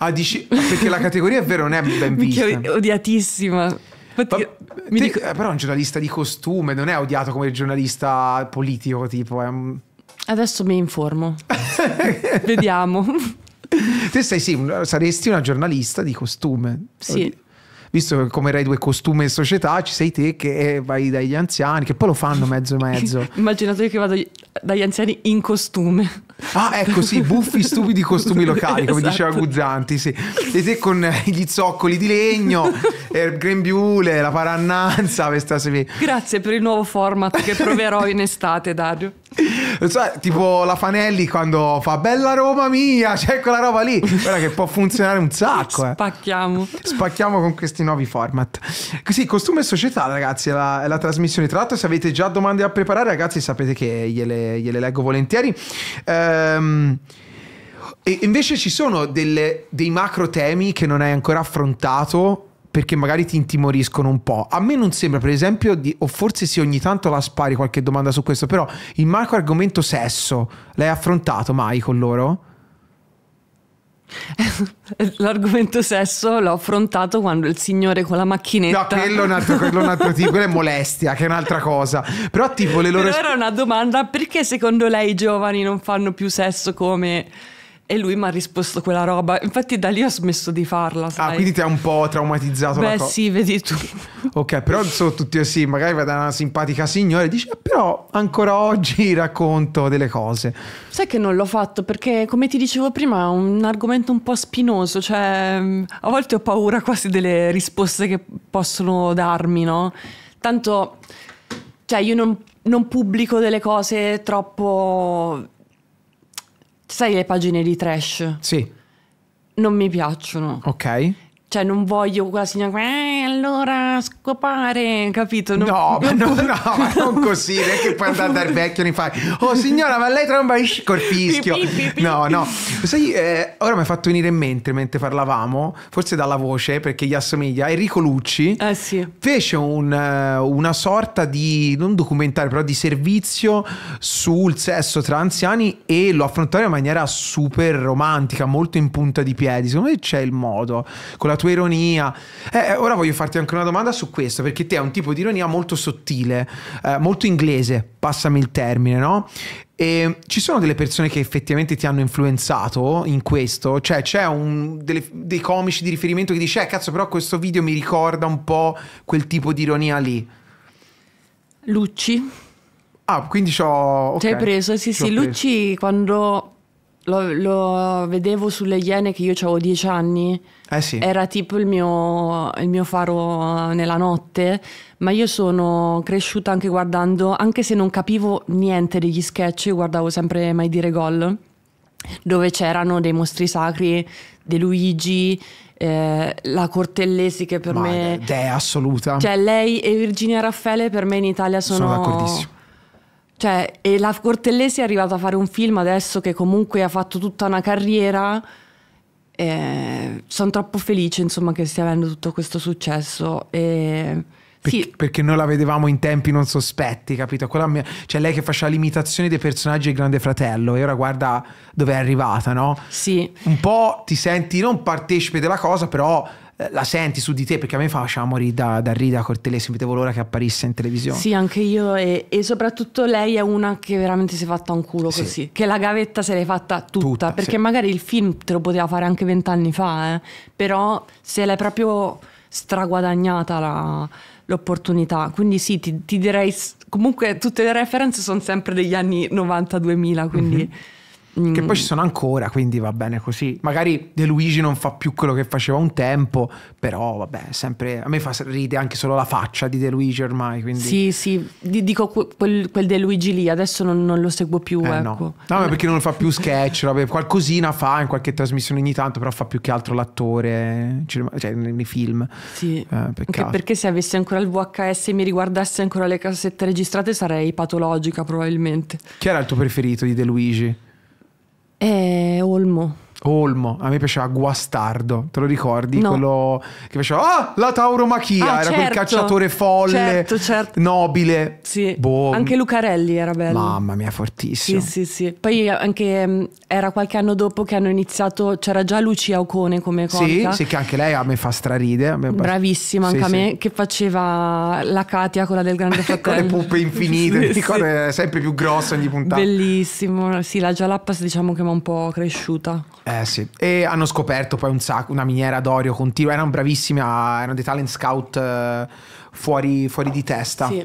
Ah, dici, perché la categoria è vero, non è ben vista. odiatissima. Infatti, Ma, te, dico... Eh, però è un giornalista di costume, non è odiato come giornalista politico, tipo. Un... Adesso mi informo. Vediamo. Te sei, sì, saresti una giornalista di costume. Sì visto che come Rai 2 costume e società, ci sei te che eh, vai dagli anziani, che poi lo fanno mezzo e mezzo. Immaginate io che vado dagli anziani in costume. Ah, ecco sì, buffi stupidi costumi locali, come esatto. diceva Guzzanti, sì. E te con eh, gli zoccoli di legno, eh, il grembiule, la parannanza, questa Grazie per il nuovo format che proverò in estate, Dario. Cioè, tipo la Fanelli quando fa bella Roma mia, c'è cioè quella roba lì, quella che può funzionare un sacco. Eh. Spacchiamo. Spacchiamo con questi nuovi format. Così, costume e società, ragazzi, è la, è la, trasmissione. Tra l'altro, se avete già domande da preparare, ragazzi, sapete che gliele, gliele leggo volentieri. Ehm. E invece ci sono delle, dei macro temi che non hai ancora affrontato perché magari ti intimoriscono un po'. A me non sembra, per esempio, di, o forse sì, ogni tanto la spari qualche domanda su questo, però il marco argomento sesso l'hai affrontato mai con loro? L'argomento sesso l'ho affrontato quando il signore con la macchinetta. No, quello è un altro, quello è un altro tipo, quella è molestia, che è un'altra cosa. Però tipo le loro... Però era una domanda, perché secondo lei i giovani non fanno più sesso come e lui mi ha risposto quella roba. Infatti da lì ho smesso di farla. Ah, sai? Ah, quindi ti ha un po' traumatizzato Beh, la cosa. sì, vedi tu. ok, però sono tutti sì, magari vada una simpatica signora e dice, ah, però ancora oggi racconto delle cose. Sai che non l'ho fatto perché, come ti dicevo prima, è un argomento un po' spinoso. Cioè, a volte ho paura quasi delle risposte che possono darmi, no? Tanto, cioè, io non, non pubblico delle cose troppo Sai le pagine di trash? Sì. Non mi piacciono. Ok. Cioè, non voglio quella signora. Eh, allora scopare, capito? Non... No, ma no, no, ma non così. Non è che poi andare dal vecchio e fai. Oh signora, ma lei tromba col fischio. No, no. Sai, eh, ora mi hai fatto venire in mente mentre parlavamo, forse dalla voce, perché gli assomiglia. Enrico Lucci eh, sì. fece un, eh, una sorta di non documentario, però di servizio sul sesso tra anziani e lo affrontò in maniera super romantica, molto in punta di piedi. Secondo me c'è il modo. Con la tua ironia. Eh, eh, ora voglio farti anche una domanda su questo, perché te hai un tipo di ironia molto sottile, eh, molto inglese, passami il termine, no? E ci sono delle persone che effettivamente ti hanno influenzato in questo? Cioè, c'è un, delle, dei comici di riferimento che dice, eh, cazzo, però questo video mi ricorda un po' quel tipo di ironia lì. Lucci. Ah, quindi ho... Okay. Ci hai preso, sì, sì. Preso. Lucci quando lo, lo, vedevo sulle Iene che io avevo 10 anni. Eh sì. Era tipo il mio, il mio, faro nella notte, ma io sono cresciuta anche guardando, anche se non capivo niente degli sketch, io guardavo sempre Mai dire gol, dove c'erano dei mostri sacri, De Luigi, eh, la Cortellesi che per ma me... È assoluta. Cioè lei e Virginia Raffaele per me in Italia sono... Sono d'accordissimo cioè, e la Cortellesi è arrivata a fare un film adesso che comunque ha fatto tutta una carriera. Eh, sono troppo felice, insomma, che stia avendo tutto questo successo. E... Perché, sì. perché noi la vedevamo in tempi non sospetti, capito? Mia, cioè lei che faceva l'imitazione dei personaggi del Grande Fratello e ora guarda dove è arrivata, no? Sì. Un po' ti senti non partecipe della cosa, però eh, la senti su di te perché a me faceva morire da, da rida col telesimo, vedevo l'ora che apparisse in televisione. Sì, anche io e, e, soprattutto lei è una che veramente si è fatta un culo sì. così, che la gavetta se l'è fatta tutta, tutta perché sì. magari il film te lo poteva fare anche vent'anni fa, eh, però se l'è proprio straguadagnata la, l'opportunità. Quindi sì, ti, ti, direi comunque tutte le referenze sono sempre degli anni 90-2000, quindi... Mm-hmm che poi mm. ci sono ancora, quindi va bene così. Magari De Luigi non fa più quello che faceva un tempo, però vabbè, sempre... A me fa ride anche solo la faccia di De Luigi ormai, quindi... Sì, sì, dico quel, quel De Luigi lì, adesso non, non lo seguo più, eh, ecco. No, no eh. perché non fa più sketch, vabbè, qualcosina fa in qualche trasmissione ogni tanto, però fa più che altro l'attore, cioè nei film. Sì, eh, perché, perché se avessi ancora il VHS e mi riguardasse ancora le cassette registrate sarei patologica probabilmente. Chi era il tuo preferito di De Luigi? Eh, Olmo. Olmo, a me piaceva Guastardo, te lo ricordi? No. Quello che faceva ah, la tauromachia, ah, era certo. quel cacciatore folle, certo, certo. nobile. Sì. Boh. Anche Lucarelli era bello. Mamma mia, fortissimo. Sì, sì, sì. Poi anche mm, era qualche anno dopo che hanno iniziato, c'era già Lucia Ocone come comica. Sì, sì, che anche lei a me fa straride. Me Bravissima, anche sì. a me, che faceva la Katia, quella del Grande Fratello. con le pupe infinite, sì, sempre più grossa ogni puntata. Bellissimo, sì, la Jalappas diciamo che mi ha un po' cresciuta. Eh sì, e hanno scoperto poi un sacco, una miniera d'orio continua, erano bravissimi, a, erano dei talent scout eh, fuori, fuori, di testa. Sì.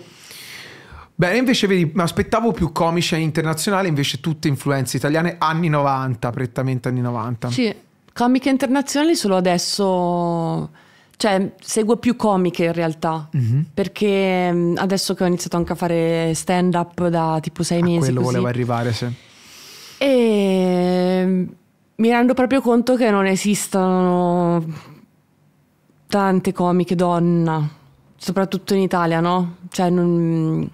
Bene, invece vedi, mi aspettavo più comici internazionali, invece tutte influenze italiane anni 90, prettamente anni 90. Sì, comiche internazionali solo adesso, cioè seguo più comiche in realtà, mm-hmm. perché mm, adesso che ho iniziato anche a fare stand up da tipo sei a mesi... Quello così, volevo arrivare, sì. E mi rendo proprio conto che non esistono tante comiche donna, soprattutto in Italia, no? Cioè, non,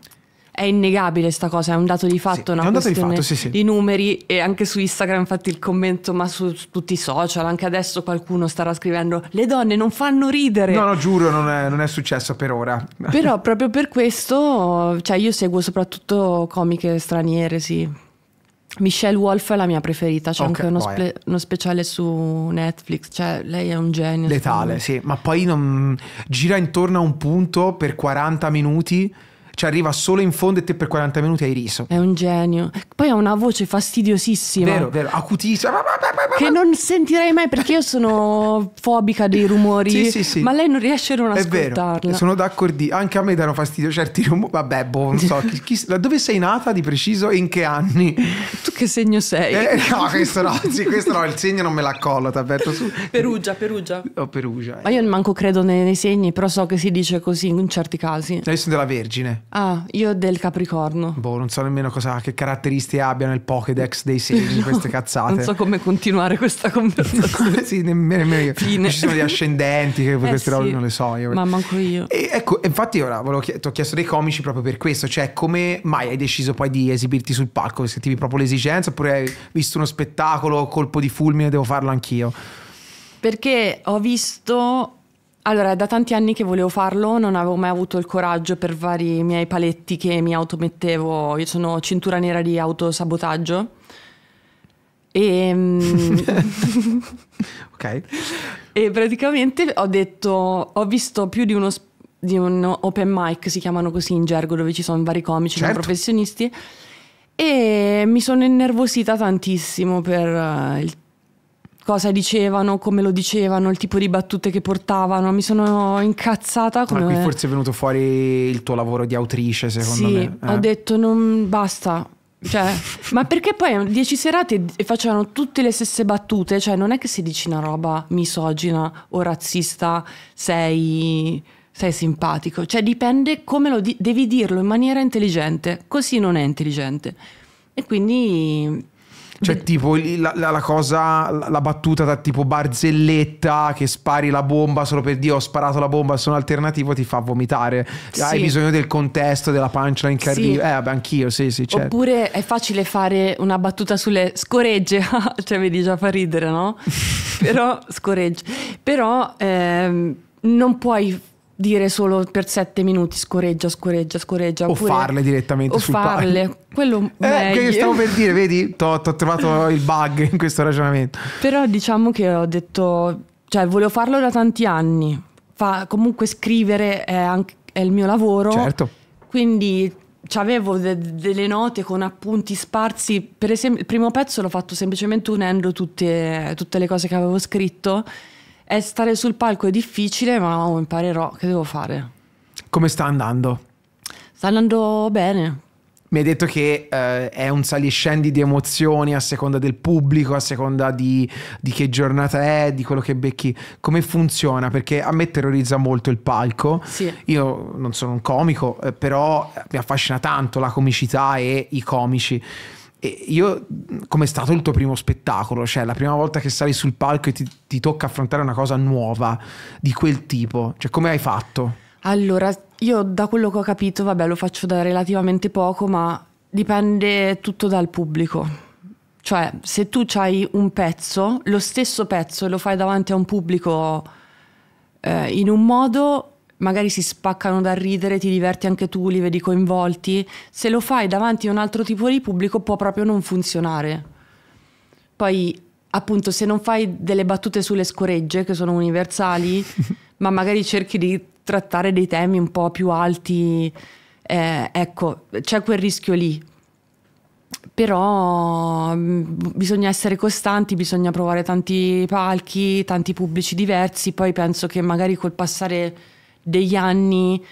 è innegabile questa cosa, è un dato di fatto, sì, una è un dato di, fatto, sì, sì. di numeri e anche su Instagram infatti il commento, ma su, su, tutti i social, anche adesso qualcuno starà scrivendo le donne non fanno ridere. No, no, giuro, non è, non è successo per ora. Però proprio per questo, cioè io seguo soprattutto comiche straniere, sì. Michelle Wolf è la mia preferita, c'è okay, anche uno, spe uno, speciale su Netflix, cioè lei è un genio. Letale, sì, ma poi non... gira intorno a un punto per 40 minuti ci arriva solo in fondo e te per 40 minuti hai riso. È un genio. Poi ha una voce fastidiosissima. Vero, vero, acutissima. Che non sentirei mai perché io sono fobica dei rumori. sì, sì, sì. Ma lei non riesce a non È ascoltarla. Vero. Sono d'accordo. Anche a me danno fastidio certi rumori. Vabbè, boh, non so. Chi, chi, dove sei nata di preciso e in che anni? Tu che segno sei? Eh, no, questo no, sì, questo no, il segno non me l'ha t'avverto su. Perugia, Perugia. Oh, Perugia. Eh. Ma io manco credo nei, nei segni, però so che si dice così in certi casi. Io sono della Vergine. Ah, io del Capricorno. Boh, non so nemmeno cosa, che caratteristiche abbiano il Pokédex dei segni, no, queste cazzate. Non so come continuare questa conversazione. sì, nemmeno, nemmeno io. Fine. Ci sono gli ascendenti, che eh queste sì. robe non le so io. Ma manco io. E ecco, infatti ora ti ho chiesto dei comici proprio per questo, cioè come mai hai deciso poi di esibirti sul palco? Sentivi proprio l'esigenza oppure hai visto uno spettacolo, colpo di fulmine, devo farlo anch'io? Perché ho visto allora, è da tanti anni che volevo farlo, non avevo mai avuto il coraggio per vari miei paletti che mi automettevo. Io sono cintura nera di autosabotaggio. E, ehm, ok. E praticamente ho detto, ho visto più di uno, di un open mic, si chiamano così in gergo, dove ci sono vari comici, certo. professionisti. E mi sono innervosita tantissimo per eh, il cosa dicevano, come lo dicevano, il tipo di battute che portavano. Mi sono incazzata come... Ma qui forse è venuto fuori il tuo lavoro di autrice, secondo sì, me. Sì, eh. ho detto non basta. Cioè, ma perché poi dieci serate e facevano tutte le stesse battute? Cioè, non è che se dici una roba misogina o razzista sei, sei simpatico. Cioè, dipende come lo di- devi dirlo in maniera intelligente. Così non è intelligente. E quindi cioè, Beh. tipo la, la, la cosa, la, la battuta da tipo barzelletta che spari la bomba solo per Dio, ho sparato la bomba, sono alternativo, ti fa vomitare. Sì. Hai bisogno del contesto, della pancia in carino. Sì. Eh, vabbè, anch'io, sì, sì, certo. Oppure è facile fare una battuta sulle scoregge, cioè vedi già fa ridere, no? Però scoregge. Però ehm, non puoi dire solo per sette minuti scoreggia, scoreggia, scoreggia. O oppure, farle direttamente o sul farle, palco. quello eh, che stavo per dire, vedi? ho trovato il bug in questo ragionamento. Però diciamo che ho detto, cioè volevo farlo da tanti anni. Fa, comunque scrivere è, anche, è, il mio lavoro. Certo. Quindi avevo de- delle note con appunti sparsi. Per esempio, il primo pezzo l'ho fatto semplicemente unendo tutte, tutte le cose che avevo scritto è stare sul palco è difficile, ma oh, imparerò. Che devo fare? Come sta andando? Sta andando bene. Mi hai detto che eh, è un saliscendi di emozioni a seconda del pubblico, a seconda di, di, che giornata è, di quello che becchi. Come funziona? Perché a me terrorizza molto il palco. Sì. Io non sono un comico, eh, però mi affascina tanto la comicità e i comici. E io, com'è stato il tuo primo spettacolo? Cioè, la prima volta che sali sul palco e ti, ti tocca affrontare una cosa nuova di quel tipo, cioè, come hai fatto? Allora, io da quello che ho capito, vabbè, lo faccio da relativamente poco, ma dipende tutto dal pubblico. Cioè, se tu hai un pezzo, lo stesso pezzo e lo fai davanti a un pubblico eh, in un modo magari si spaccano da ridere, ti diverti anche tu, li vedi coinvolti, se lo fai davanti a un altro tipo di pubblico può proprio non funzionare. Poi, appunto, se non fai delle battute sulle scoregge, che sono universali, ma magari cerchi di trattare dei temi un po' più alti, eh, ecco, c'è quel rischio lì. Però mm, bisogna essere costanti, bisogna provare tanti palchi, tanti pubblici diversi, poi penso che magari col passare degli anni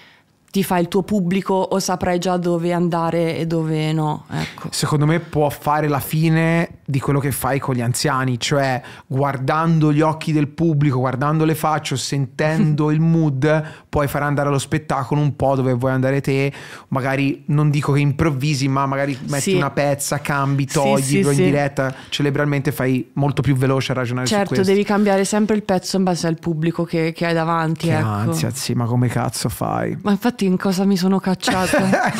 ti fa il tuo pubblico o saprai già dove andare e dove no. Ecco. Secondo me può fare la fine di quello che fai con gli anziani, cioè guardando gli occhi del pubblico, guardando le facce, sentendo il mood, puoi far andare allo spettacolo un po' dove vuoi andare te, magari non dico che improvvisi, ma magari metti sì. una pezza, cambi, togli, sì, sì in diretta, celebralmente fai molto più veloce a ragionare certo, su questo. Certo, devi cambiare sempre il pezzo in base al pubblico che, che hai davanti. Che ecco. ansia, sì, ma come cazzo fai? Ma infatti in cosa mi sono cacciata?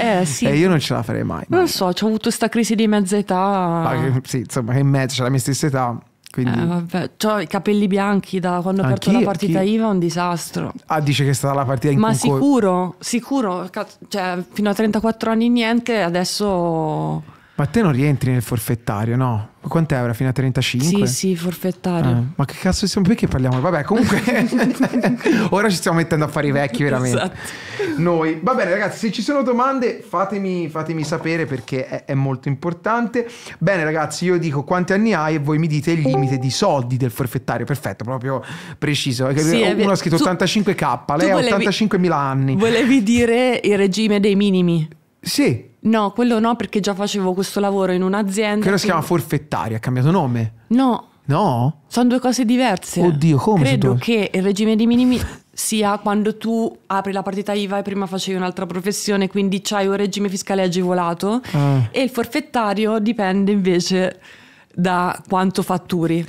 eh sì. Eh, io non ce la farei mai. Non mai. so, ho avuto questa crisi di mezza età. Ma, sì, insomma, che in mezzo, c'è la mia stessa età quindi... Eh, ho i capelli bianchi da quando ho aperto la partita IVA è un disastro. Ah, dice che è stata la partita in Ma concor- sicuro, sicuro, cioè, fino a 34 anni niente, adesso ma te non rientri nel forfettario, no? Quant'è ora? Fino a 35? Sì, sì, forfettario. Ah, ma che cazzo siamo? Perché parliamo? Vabbè, comunque ora ci stiamo mettendo a fare i vecchi veramente. Esatto. Noi. Va bene ragazzi, se ci sono domande fatemi, fatemi sapere perché è, è, molto importante. Bene ragazzi, io dico quanti anni hai e voi mi dite il limite di soldi del forfettario. Perfetto, proprio preciso. Sì, Uno ha scritto tu, 85k, lei ha 85.000 anni. Volevi dire il regime dei minimi. Sì, No, quello no perché già facevo questo lavoro in un'azienda. Quello che... si chiama forfettaria, ha cambiato nome. No. No? Sono due cose diverse. Oddio, come? Credo due... che il regime di minimi sia quando tu apri la partita IVA e prima facevi un'altra professione, quindi c'hai un regime fiscale agevolato ah. e il forfettario dipende invece da quanto fatturi.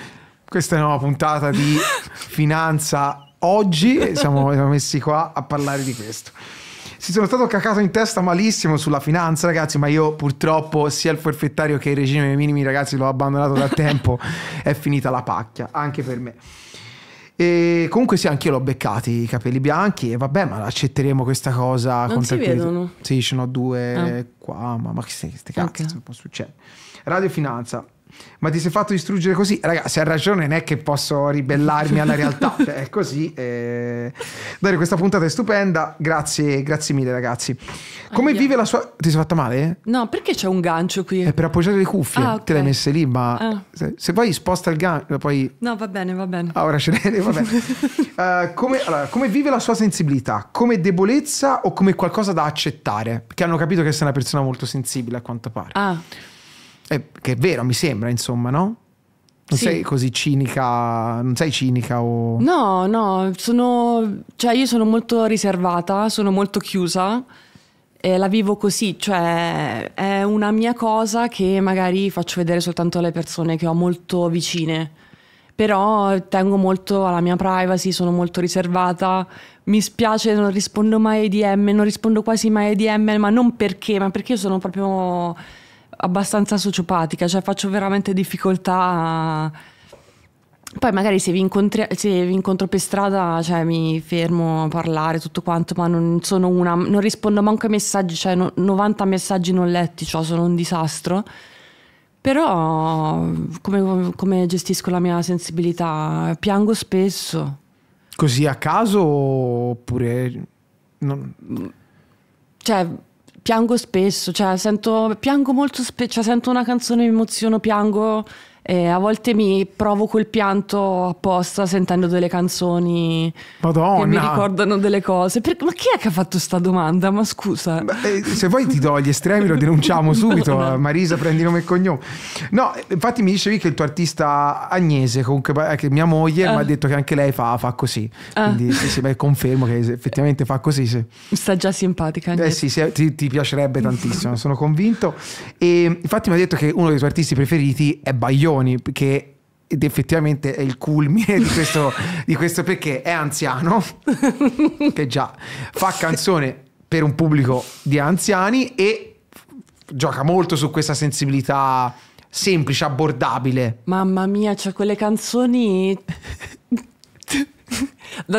Questa è una nuova puntata di finanza oggi, siamo messi qua a parlare di questo si sono stato cacato in testa malissimo sulla finanza, ragazzi, ma io purtroppo sia il forfettario che il regime dei minimi, ragazzi, l'ho abbandonato da tempo. È finita la pacchia, anche per me. E comunque sì, anch'io l'ho beccati i capelli bianchi e vabbè, ma accetteremo questa cosa. Non si vedono? Sì, ce n'ho due ah. qua, ma, ma che, che, che cazzo okay. può succedere? Radio Finanza ma ti sei fatto distruggere così. Raga, se ha ragione non è che posso ribellarmi alla realtà, cioè, è così. Eh... Dare questa puntata è stupenda, grazie, grazie mille ragazzi. Come Aia. vive la sua... Ti sei fatta male? No, perché c'è un gancio qui? È per appoggiare le cuffie, ah, okay. te le hai messe lì, ma ah. se, se poi sposta il gancio poi... No, va bene, va bene. Ah, ora ce l'hai, va bene. uh, come, allora, come vive la sua sensibilità? Come debolezza o come qualcosa da accettare? Perché hanno capito che sei una persona molto sensibile a quanto pare. Ah. Eh, che è vero, mi sembra, insomma, no? Non sì. sei così cinica, non sei cinica o... No, no, sono, cioè io sono molto riservata, sono molto chiusa e la vivo così, cioè è una mia cosa che magari faccio vedere soltanto alle persone che ho molto vicine, però tengo molto alla mia privacy, sono molto riservata, mi spiace, non rispondo mai ai DM, non rispondo quasi mai ai DM, ma non perché, ma perché io sono proprio abbastanza sociopatica, cioè faccio veramente difficoltà a... Poi magari se vi, incontri- se vi incontro per strada cioè, mi fermo a parlare tutto quanto, ma non sono una, non rispondo manco ai messaggi, cioè no, 90 messaggi non letti, cioè sono un disastro. Però come, come gestisco la mia sensibilità? Piango spesso. Così a caso oppure... Non... Cioè piango spesso, cioè sento, piango molto spesso, cioè sento una canzone, mi emoziono, piango, eh, a volte mi provo il pianto apposta sentendo delle canzoni Madonna. che mi ricordano delle cose. Per... ma chi è che ha fatto questa domanda? Ma scusa. Beh, se vuoi ti do gli estremi, lo denunciamo subito. no, no. Marisa, prendi nome e cognome. No, infatti mi dicevi che il tuo artista Agnese, comunque eh, che mia moglie, eh. mi ha ah. detto che anche lei fa, fa così. Ah. Quindi sì, sì, beh, confermo che effettivamente fa così. Sì. Sta già simpatica. Agnese. Eh sì, sì ti, ti, piacerebbe tantissimo, sono convinto. E infatti mi ha detto che uno dei tuoi artisti preferiti è Baglione emozioni che ed effettivamente è il culmine di questo, di questo perché è anziano, che già fa canzone per un pubblico di anziani e gioca molto su questa sensibilità semplice, abbordabile. Mamma mia, cioè quelle canzoni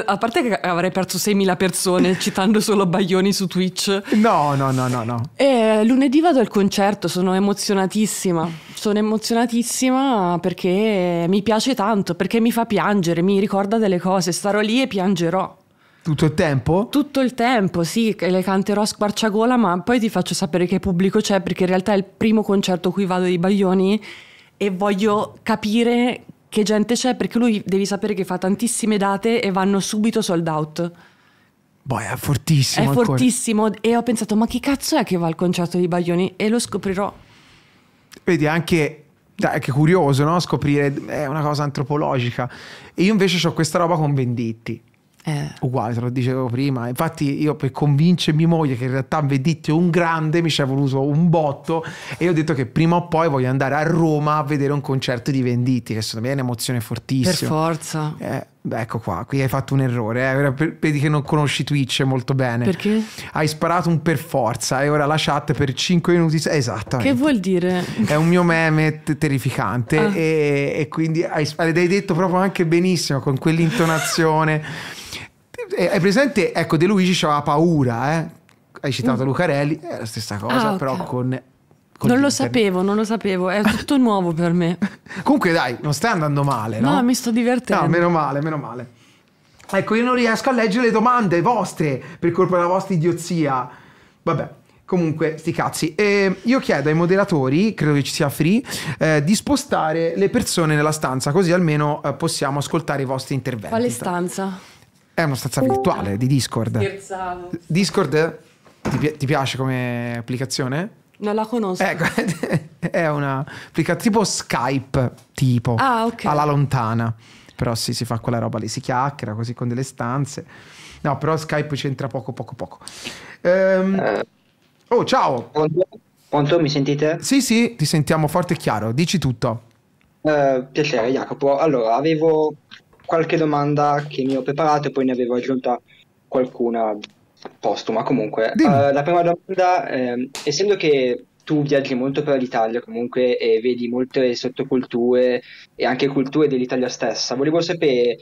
a parte che avrei perso 6.000 persone citando solo Baglioni su Twitch. No, no, no, no, no. E eh, lunedì vado al concerto, sono emozionatissima. Sono emozionatissima perché mi piace tanto, perché mi fa piangere, mi ricorda delle cose. Starò lì e piangerò. Tutto il tempo? Tutto il tempo, sì, le canterò a squarciagola, ma poi ti faccio sapere che pubblico c'è, perché in realtà è il primo concerto cui vado di Baglioni e voglio capire che gente c'è perché lui devi sapere che fa tantissime date e vanno subito sold out. Boh, è fortissimo. È fortissimo e ho pensato ma chi cazzo è che va al concerto di Baglioni e lo scoprirò. Vedi anche è che curioso, no? Scoprire è una cosa antropologica. E io invece ho questa roba con Venditti. Eh. Uguale, te lo dicevo prima. Infatti, io per convincere mia moglie che in realtà Venditti è un grande, mi ci è voluto un botto. E ho detto che prima o poi voglio andare a Roma a vedere un concerto di Venditti, che secondo me è un'emozione fortissima. Per forza. Eh, ecco qua, qui hai fatto un errore. Eh. vedi che non conosci Twitch molto bene. Perché? Hai sparato un per forza e ora la chat per 5 minuti. Esatto. Che vuol dire? È un mio meme terrificante. Ah. E, e, quindi hai, l'hai detto proprio anche benissimo con quell'intonazione. Eh, hai presente, ecco, De Luigi c'aveva paura, eh? Hai citato mm. Lucarelli, è la stessa cosa, ah, okay. però con non lo sapevo, non lo sapevo, è tutto nuovo per me. Comunque dai, non stai andando male, no? No, mi sto divertendo. No, meno male, meno male. Ecco, io non riesco a leggere le domande vostre per colpa della vostra idiozia. Vabbè. Comunque, sti cazzi. Eh, io chiedo ai moderatori, credo che ci sia free, eh, di spostare le persone nella stanza, così almeno eh, possiamo ascoltare i vostri interventi. Quale stanza? È una stanza virtuale di Discord. Scherzavo. Discord ti, pi- ti piace come applicazione? Non la conosco. Ecco, è un'applicazione tipo Skype, tipo ah, okay. alla lontana. Però sì, si fa quella roba lì, si chiacchiera così con delle stanze. No, però Skype c'entra poco, poco, poco. Um, oh, ciao. Pronto? Pronto? Mi sentite? Sì, sì, ti sentiamo forte e chiaro. Dici tutto. Uh, piacere, Jacopo. Allora, avevo qualche domanda che mi ho preparato e poi ne avevo aggiunta qualcuna postuma comunque. Uh, la prima domanda, eh, essendo che tu viaggi molto per l'Italia comunque e vedi molte sottoculture e anche culture dell'Italia stessa, volevo sapere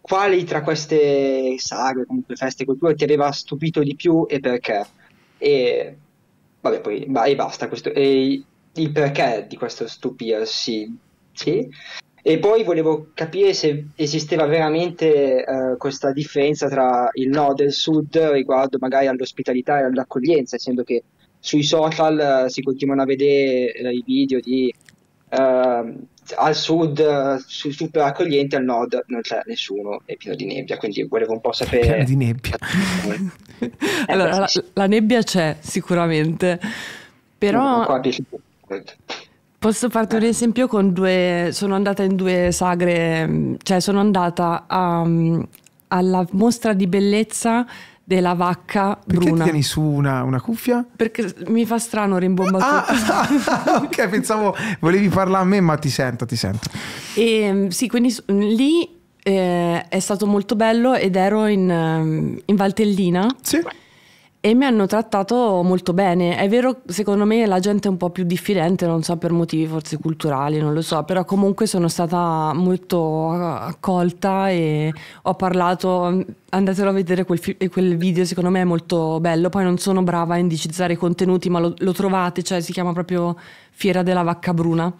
quali tra queste sagre, comunque feste e culture ti aveva stupito di più e perché? E vabbè, poi e basta questo. E il perché di questo stupirsi, sì? E poi volevo capire se esisteva veramente eh, questa differenza tra il nord e il sud riguardo magari all'ospitalità e all'accoglienza, essendo che sui social eh, si continuano a vedere eh, i video di eh, al sud super accogliente, al nord non c'è nessuno, è pieno di nebbia, quindi volevo un po' sapere... È Pieno di nebbia. allora, eh, la, la nebbia c'è sicuramente, però... No, Posso farti un eh. esempio con due... Sono andata in due sagre, cioè sono andata a, um, alla mostra di bellezza della vacca Perché bruna. tieni su una, una, cuffia? Perché mi fa strano rimbombato. Ah, ah, ok, pensavo volevi parlare a me, ma ti sento, ti sento. E, ehm, sì, quindi lì eh, è stato molto bello ed ero in, ehm, in Valtellina. Sì e mi hanno trattato molto bene. È vero, secondo me la gente è un po' più diffidente, non so per motivi forse culturali, non lo so, però comunque sono stata molto accolta e ho parlato, andatelo a vedere quel, quel video, secondo me è molto bello, poi non sono brava a indicizzare i contenuti, ma lo, lo trovate, cioè si chiama proprio Fiera della Vacca Bruna.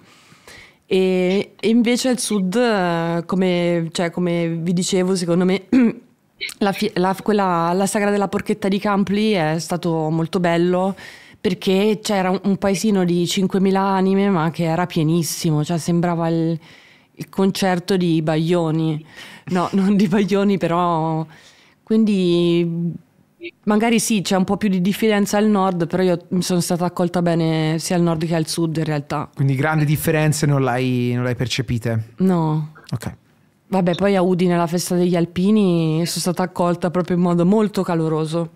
E, e invece al sud, eh, come, cioè, come vi dicevo, secondo me La, la, quella, la sagra della porchetta di Campli è stato molto bello perché c'era un, un paesino di 5.000 anime ma che era pienissimo, cioè sembrava il, il concerto di Baglioni, no non di Baglioni però, quindi magari sì c'è un po' più di differenza al nord, però io mi sono stata accolta bene sia al nord che al sud in realtà. Quindi grandi differenze non le hai percepite? No. Ok. Vabbè, poi a Udine, alla festa degli alpini, sono stata accolta proprio in modo molto caloroso.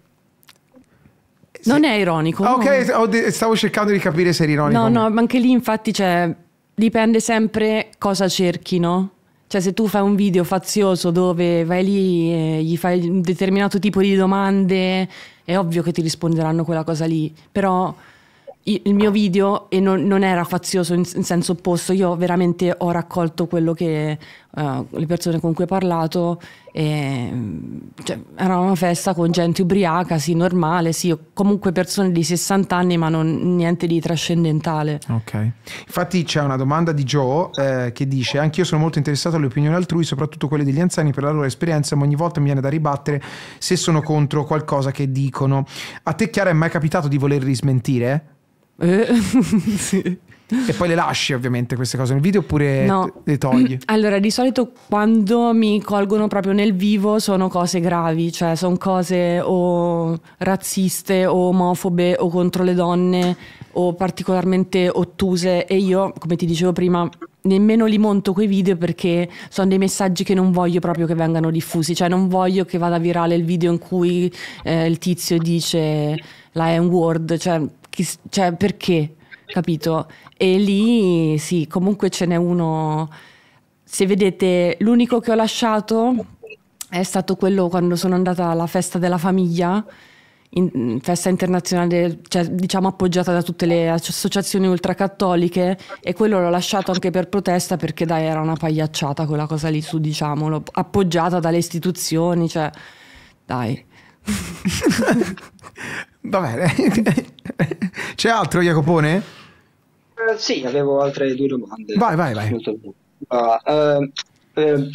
Sì. Non è ironico. Ah, no? ok, stavo cercando di capire se è ironico. No, no, ma anche lì infatti cioè, dipende sempre cosa cerchi, no? Cioè se tu fai un video fazioso dove vai lì e gli fai un determinato tipo di domande, è ovvio che ti risponderanno quella cosa lì, però il mio video e non, non era fazioso in, in, senso opposto, io veramente ho raccolto quello che uh, le persone con cui ho parlato, e, mm, cioè, era una festa con gente ubriaca, sì, normale, sì, comunque persone di 60 anni ma non, niente di trascendentale. Ok, infatti c'è una domanda di Joe eh, che dice, anch'io sono molto interessato alle opinioni altrui, soprattutto quelle degli anziani per la loro esperienza, ma ogni volta mi viene da ribattere se sono contro qualcosa che dicono. A te Chiara è mai capitato di voler rismentire? Eh, sì. E poi le lasci ovviamente queste cose nel video oppure no. le togli? Allora di solito quando mi colgono proprio nel vivo sono cose gravi, cioè sono cose o razziste o omofobe o contro le donne o particolarmente ottuse e io come ti dicevo prima nemmeno li monto quei video perché sono dei messaggi che non voglio proprio che vengano diffusi, cioè non voglio che vada virale il video in cui eh, il tizio dice la N-word, cioè chi, cioè perché, capito? E lì sì, comunque ce n'è uno, se vedete l'unico che ho lasciato è stato quello quando sono andata alla festa della famiglia, in, festa internazionale, cioè, diciamo appoggiata da tutte le associazioni ultracattoliche e quello l'ho lasciato anche per protesta perché dai era una pagliacciata quella cosa lì su diciamolo, appoggiata dalle istituzioni, cioè dai. Va bene. C'è altro, Jacopone? Eh, sì, avevo altre due domande. Vai, vai, vai. Uh, uh,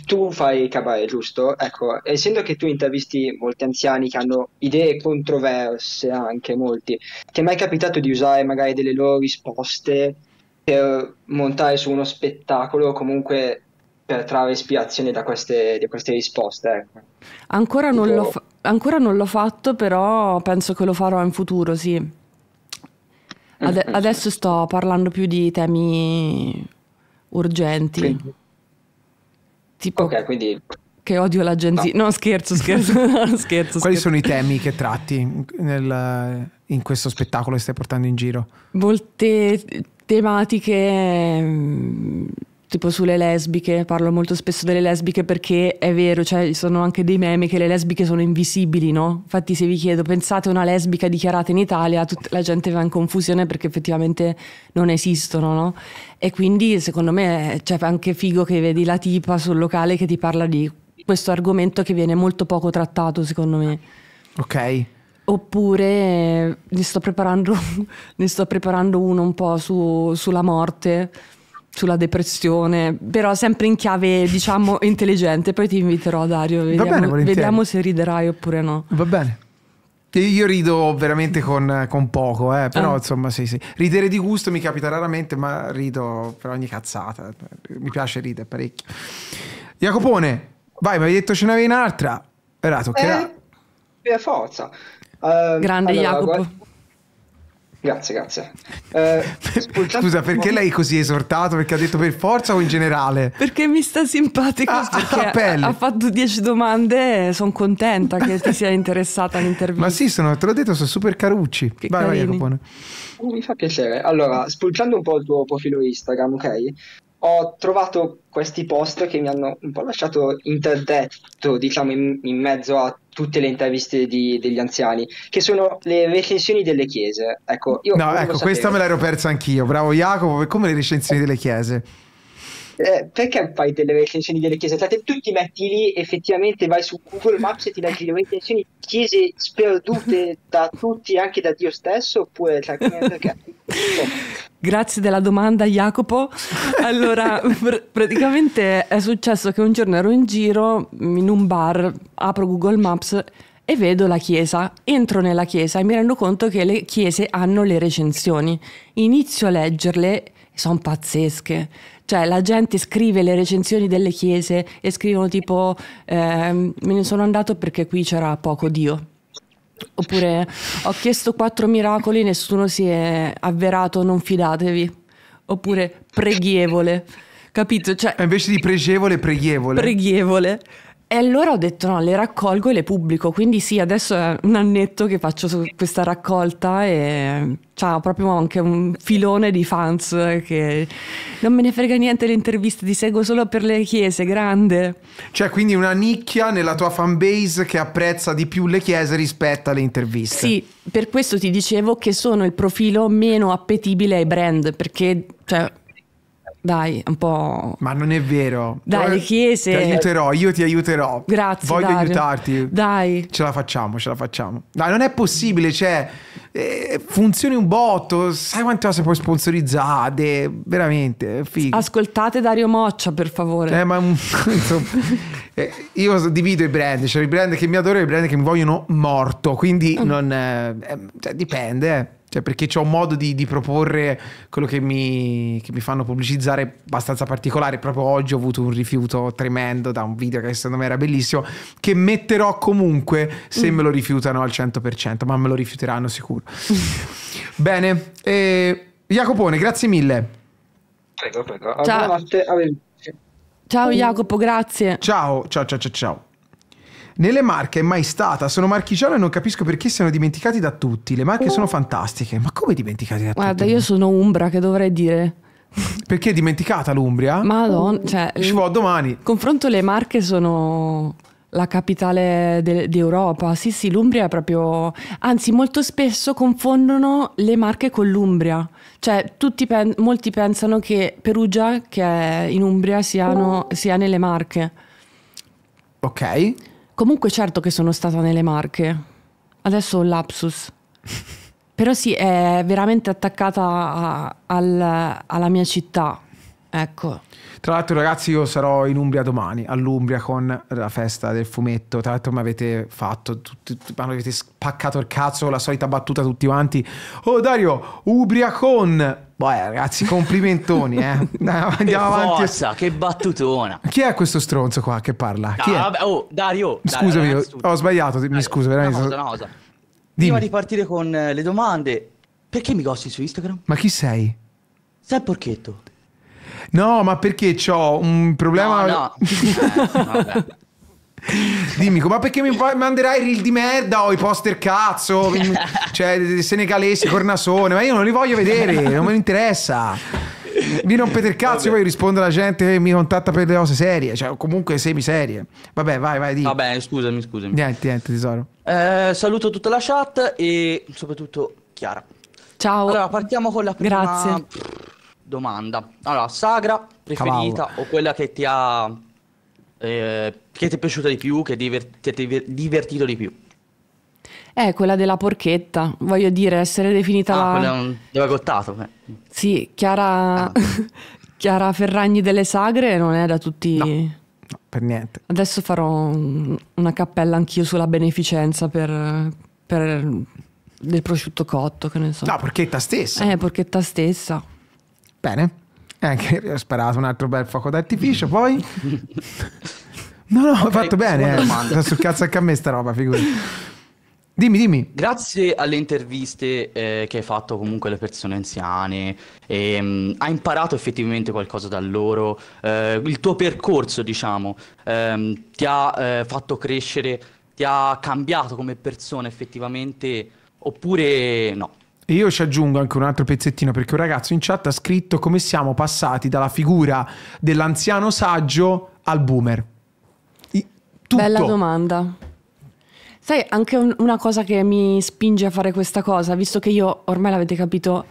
tu fai cabaret, giusto? Ecco, essendo che tu intervisti molti anziani che hanno idee controverse, anche molti, ti è mai capitato di usare magari delle loro risposte per montare su uno spettacolo o comunque per trarre ispirazione da queste, da queste risposte? Ecco. Ancora, tipo... non ancora non l'ho fatto, però penso che lo farò in futuro, sì. Ad- eh, adesso sto parlando più di temi urgenti. Quindi. Tipo okay, quindi... che odio l'agenzia. No, no scherzo, scherzo, scherzo. Quali scherzo. sono i temi che tratti nel, in questo spettacolo che stai portando in giro? Molte tematiche mm, tipo sulle lesbiche, parlo molto spesso delle lesbiche perché è vero, cioè ci sono anche dei meme che le lesbiche sono invisibili, no? Infatti se vi chiedo, pensate a una lesbica dichiarata in Italia, tutta la gente va in confusione perché effettivamente non esistono, no? E quindi secondo me c'è cioè, anche figo che vedi la tipa sul locale che ti parla di questo argomento che viene molto poco trattato, secondo me. Ok. Oppure ne sto preparando, ne sto preparando uno un po' su, sulla morte sulla depressione, però sempre in chiave, diciamo, intelligente. Poi ti inviterò, Dario, vediamo, bene, vediamo se riderai oppure no. Va bene. Io rido veramente con, con poco, eh, però ah. insomma sì, sì. Ridere di gusto mi capita raramente, ma rido per ogni cazzata. Mi piace ridere parecchio. Jacopone, vai, mi hai detto ce n'avevi un'altra? Eh, era toccherà. Eh, per forza. Uh, Grande allora, Jacopo. Guarda Grazie, grazie. Eh, Scusa, perché lei è così esortato? Perché ha detto per forza o in generale? Perché mi sta simpatico, ah, perché ha, ah, ha, fatto 10 domande e sono contenta che ti sia interessata all'intervista. Ma sì, sono, te l'ho detto, sono super carucci. Che vai, carini. vai, Jacopone. Mi fa piacere. Allora, spulciando un po' il tuo profilo Instagram, ok? ho trovato questi post che mi hanno un po' lasciato interdetto, diciamo, in, in mezzo a tutte le interviste di, degli anziani, che sono le recensioni delle chiese. Ecco, io no, ecco, questa me l'ero persa anch'io. Bravo Jacopo, come le recensioni eh. delle chiese? Eh, perché fai delle recensioni delle chiese? Tate, tu ti metti lì, effettivamente vai su Google Maps e ti leggi le recensioni di chiese sperdute da tutti, anche da Dio stesso, oppure cioè, perché? Grazie della domanda Jacopo. Allora, pr- praticamente è successo che un giorno ero in giro in un bar, apro Google Maps e vedo la chiesa. Entro nella chiesa e mi rendo conto che le chiese hanno le recensioni. Inizio a leggerle sono pazzesche. Cioè la gente scrive le recensioni delle chiese e scrivono tipo eh, me ne sono andato perché qui c'era poco Dio. Oppure ho chiesto quattro miracoli, nessuno si è avverato, non fidatevi. Oppure preghievole. Capito? Cioè, invece di pregevole, preghievole. Preghievole. E allora ho detto no, le raccolgo e le pubblico, quindi sì, adesso è un annetto che faccio questa raccolta e cioè, ha proprio anche un filone di fans che non me ne frega niente le interviste, ti seguo solo per le chiese, grande. Cioè quindi una nicchia nella tua fanbase che apprezza di più le chiese rispetto alle interviste. Sì, per questo ti dicevo che sono il profilo meno appetibile ai brand, perché cioè, dai, un po'. Ma non è vero. Dai, le chiese. Ti aiuterò, io ti aiuterò. Grazie. Voglio Dario. aiutarti. Dai. Ce la facciamo, ce la facciamo. Dai, non è possibile, cioè. Eh, funzioni un botto, sai quante cose poi sponsorizzate, veramente. Figo. Ascoltate Dario Moccia, per favore. Eh, ma eh, io divido i brand, cioè i brand che mi adoro e i brand che mi vogliono morto, quindi mm. non. Eh, cioè, dipende. Eh. Cioè, perché ho un modo di, di proporre quello che mi, che mi, fanno pubblicizzare abbastanza particolare. Proprio oggi ho avuto un rifiuto tremendo da un video che secondo me era bellissimo, che metterò comunque se mm. me lo rifiutano al 100%, ma me lo rifiuteranno sicuro. Bene, eh, Jacopone, grazie mille. Prego, prego. Ciao. Ciao Jacopo, grazie. Ciao, ciao, ciao, ciao, ciao. Nelle Marche è mai stata, sono marchigiano e non capisco perché siano dimenticati da tutti. Le Marche oh. sono fantastiche. Ma come dimenticati da Guarda, tutti? Guarda, io sono Umbra, che dovrei dire. Perché è dimenticata l'Umbria? Madonna, cioè, ci vado domani. Confronto le Marche sono la capitale de- d'Europa. Sì, sì, l'Umbria è proprio. Anzi, molto spesso confondono le Marche con l'Umbria. Cioè, pen- molti pensano che Perugia, che è in Umbria, siano, oh. sia nelle Marche. Ok. Comunque certo che sono stata nelle Marche. Adesso ho un lapsus. Però sì, è veramente attaccata a, al, alla mia città. Ecco. Tra l'altro, ragazzi, io sarò in Umbria domani, all'Umbria con la festa del fumetto. Tra l'altro, mi avete fatto, tutti, mi avete spaccato il cazzo, la solita battuta tutti quanti. Oh, Dario, Umbria con. Beh, ragazzi, complimentoni, eh. Andiamo che avanti. Forza, che battutona. Chi è questo stronzo qua che parla? Chi è? vabbè, oh, Dario. Scusami, Dario, ho sbagliato, Dario, mi scuso, veramente. Una cosa, una cosa. Prima di partire con eh, le domande, perché mi gossi su Instagram? Ma chi sei? Sai porchetto. No, ma perché ho un problema... No, no. eh, Dimmi, ma perché mi manderai i reel di merda o i poster cazzo? Cioè, senegalesi, cornasone, ma io non li voglio vedere, non mi interessa. Mi rompete il cazzo, Vabbè. poi voglio alla gente che mi contatta per le cose serie, cioè comunque semiserie. Vabbè, vai, vai, dimmi. Vabbè, scusami, scusami. Niente, niente, tesoro. Eh, saluto tutta la chat e soprattutto Chiara. Ciao. Allora, partiamo con la prima... Grazie domanda. Allora, sagra preferita Cavallo. o quella che ti ha eh, che ti è piaciuta di più, che diver- ti è divertito di più? Eh, quella della porchetta, voglio dire, essere definita ah, la... quella un... dove cottato. Eh. Sì, Chiara... Ah. Chiara Ferragni delle Sagre non è da tutti... No. Per niente. Adesso farò un... una cappella anch'io sulla beneficenza per, per del prosciutto cotto, che ne so. No, porchetta stessa. Eh, porchetta stessa. Bene. Eh, anche eh, ho sparato un altro bel fuoco d'artificio, poi... No, no, okay, ho fatto bene. Eh. Sta sul cazzo anche a me sta roba, figurati. Dimmi, dimmi. Grazie alle interviste eh, che hai fatto comunque alle persone anziane, e, ehm, mh, hai imparato effettivamente qualcosa da loro, eh, il tuo percorso diciamo ehm, ti ha eh, fatto crescere, ti ha cambiato come persona effettivamente oppure no? E Io ci aggiungo anche un altro pezzettino perché un ragazzo in chat ha scritto come siamo passati dalla figura dell'anziano saggio al boomer. Tutto. Bella domanda. Sai, anche un, una cosa che mi spinge a fare questa cosa, visto che io ormai l'avete capito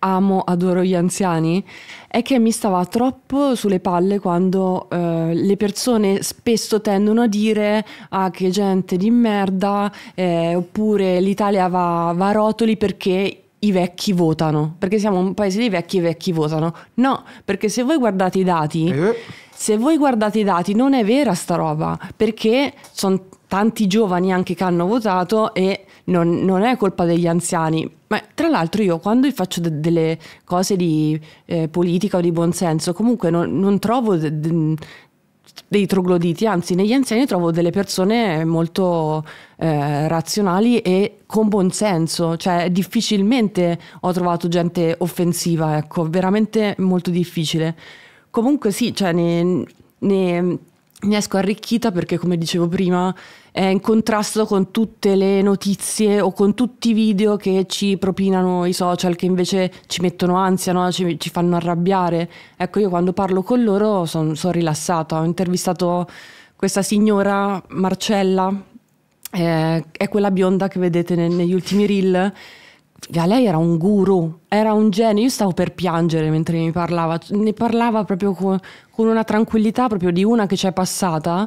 amo, adoro gli anziani, è che mi stava troppo sulle palle quando eh, le persone spesso tendono a dire ah che gente di merda, eh, oppure l'Italia va, va a rotoli perché i vecchi votano, perché siamo un paese di vecchi e i vecchi votano. No, perché se voi guardate i dati, eh. se voi guardate i dati non è vera sta roba, perché sono tanti giovani anche che hanno votato e non, non è colpa degli anziani. Ma tra l'altro io quando faccio de- delle cose di eh, politica o di buonsenso comunque non, non trovo de- de- dei trogloditi, anzi negli anziani trovo delle persone molto eh, razionali e con buon senso, cioè difficilmente ho trovato gente offensiva, ecco, veramente molto difficile. Comunque sì, cioè ne, ne ne esco arricchita perché, come dicevo prima, è in contrasto con tutte le notizie o con tutti i video che ci propinano i social, che invece ci mettono ansia, no? ci, ci, fanno arrabbiare. Ecco, io quando parlo con loro sono son rilassata. Ho intervistato questa signora Marcella, eh, è quella bionda che vedete ne, negli ultimi reel cioè, lei era un guru, era un genio. Io stavo per piangere mentre mi parlava, ne parlava proprio con, con una tranquillità proprio di una che c'è passata.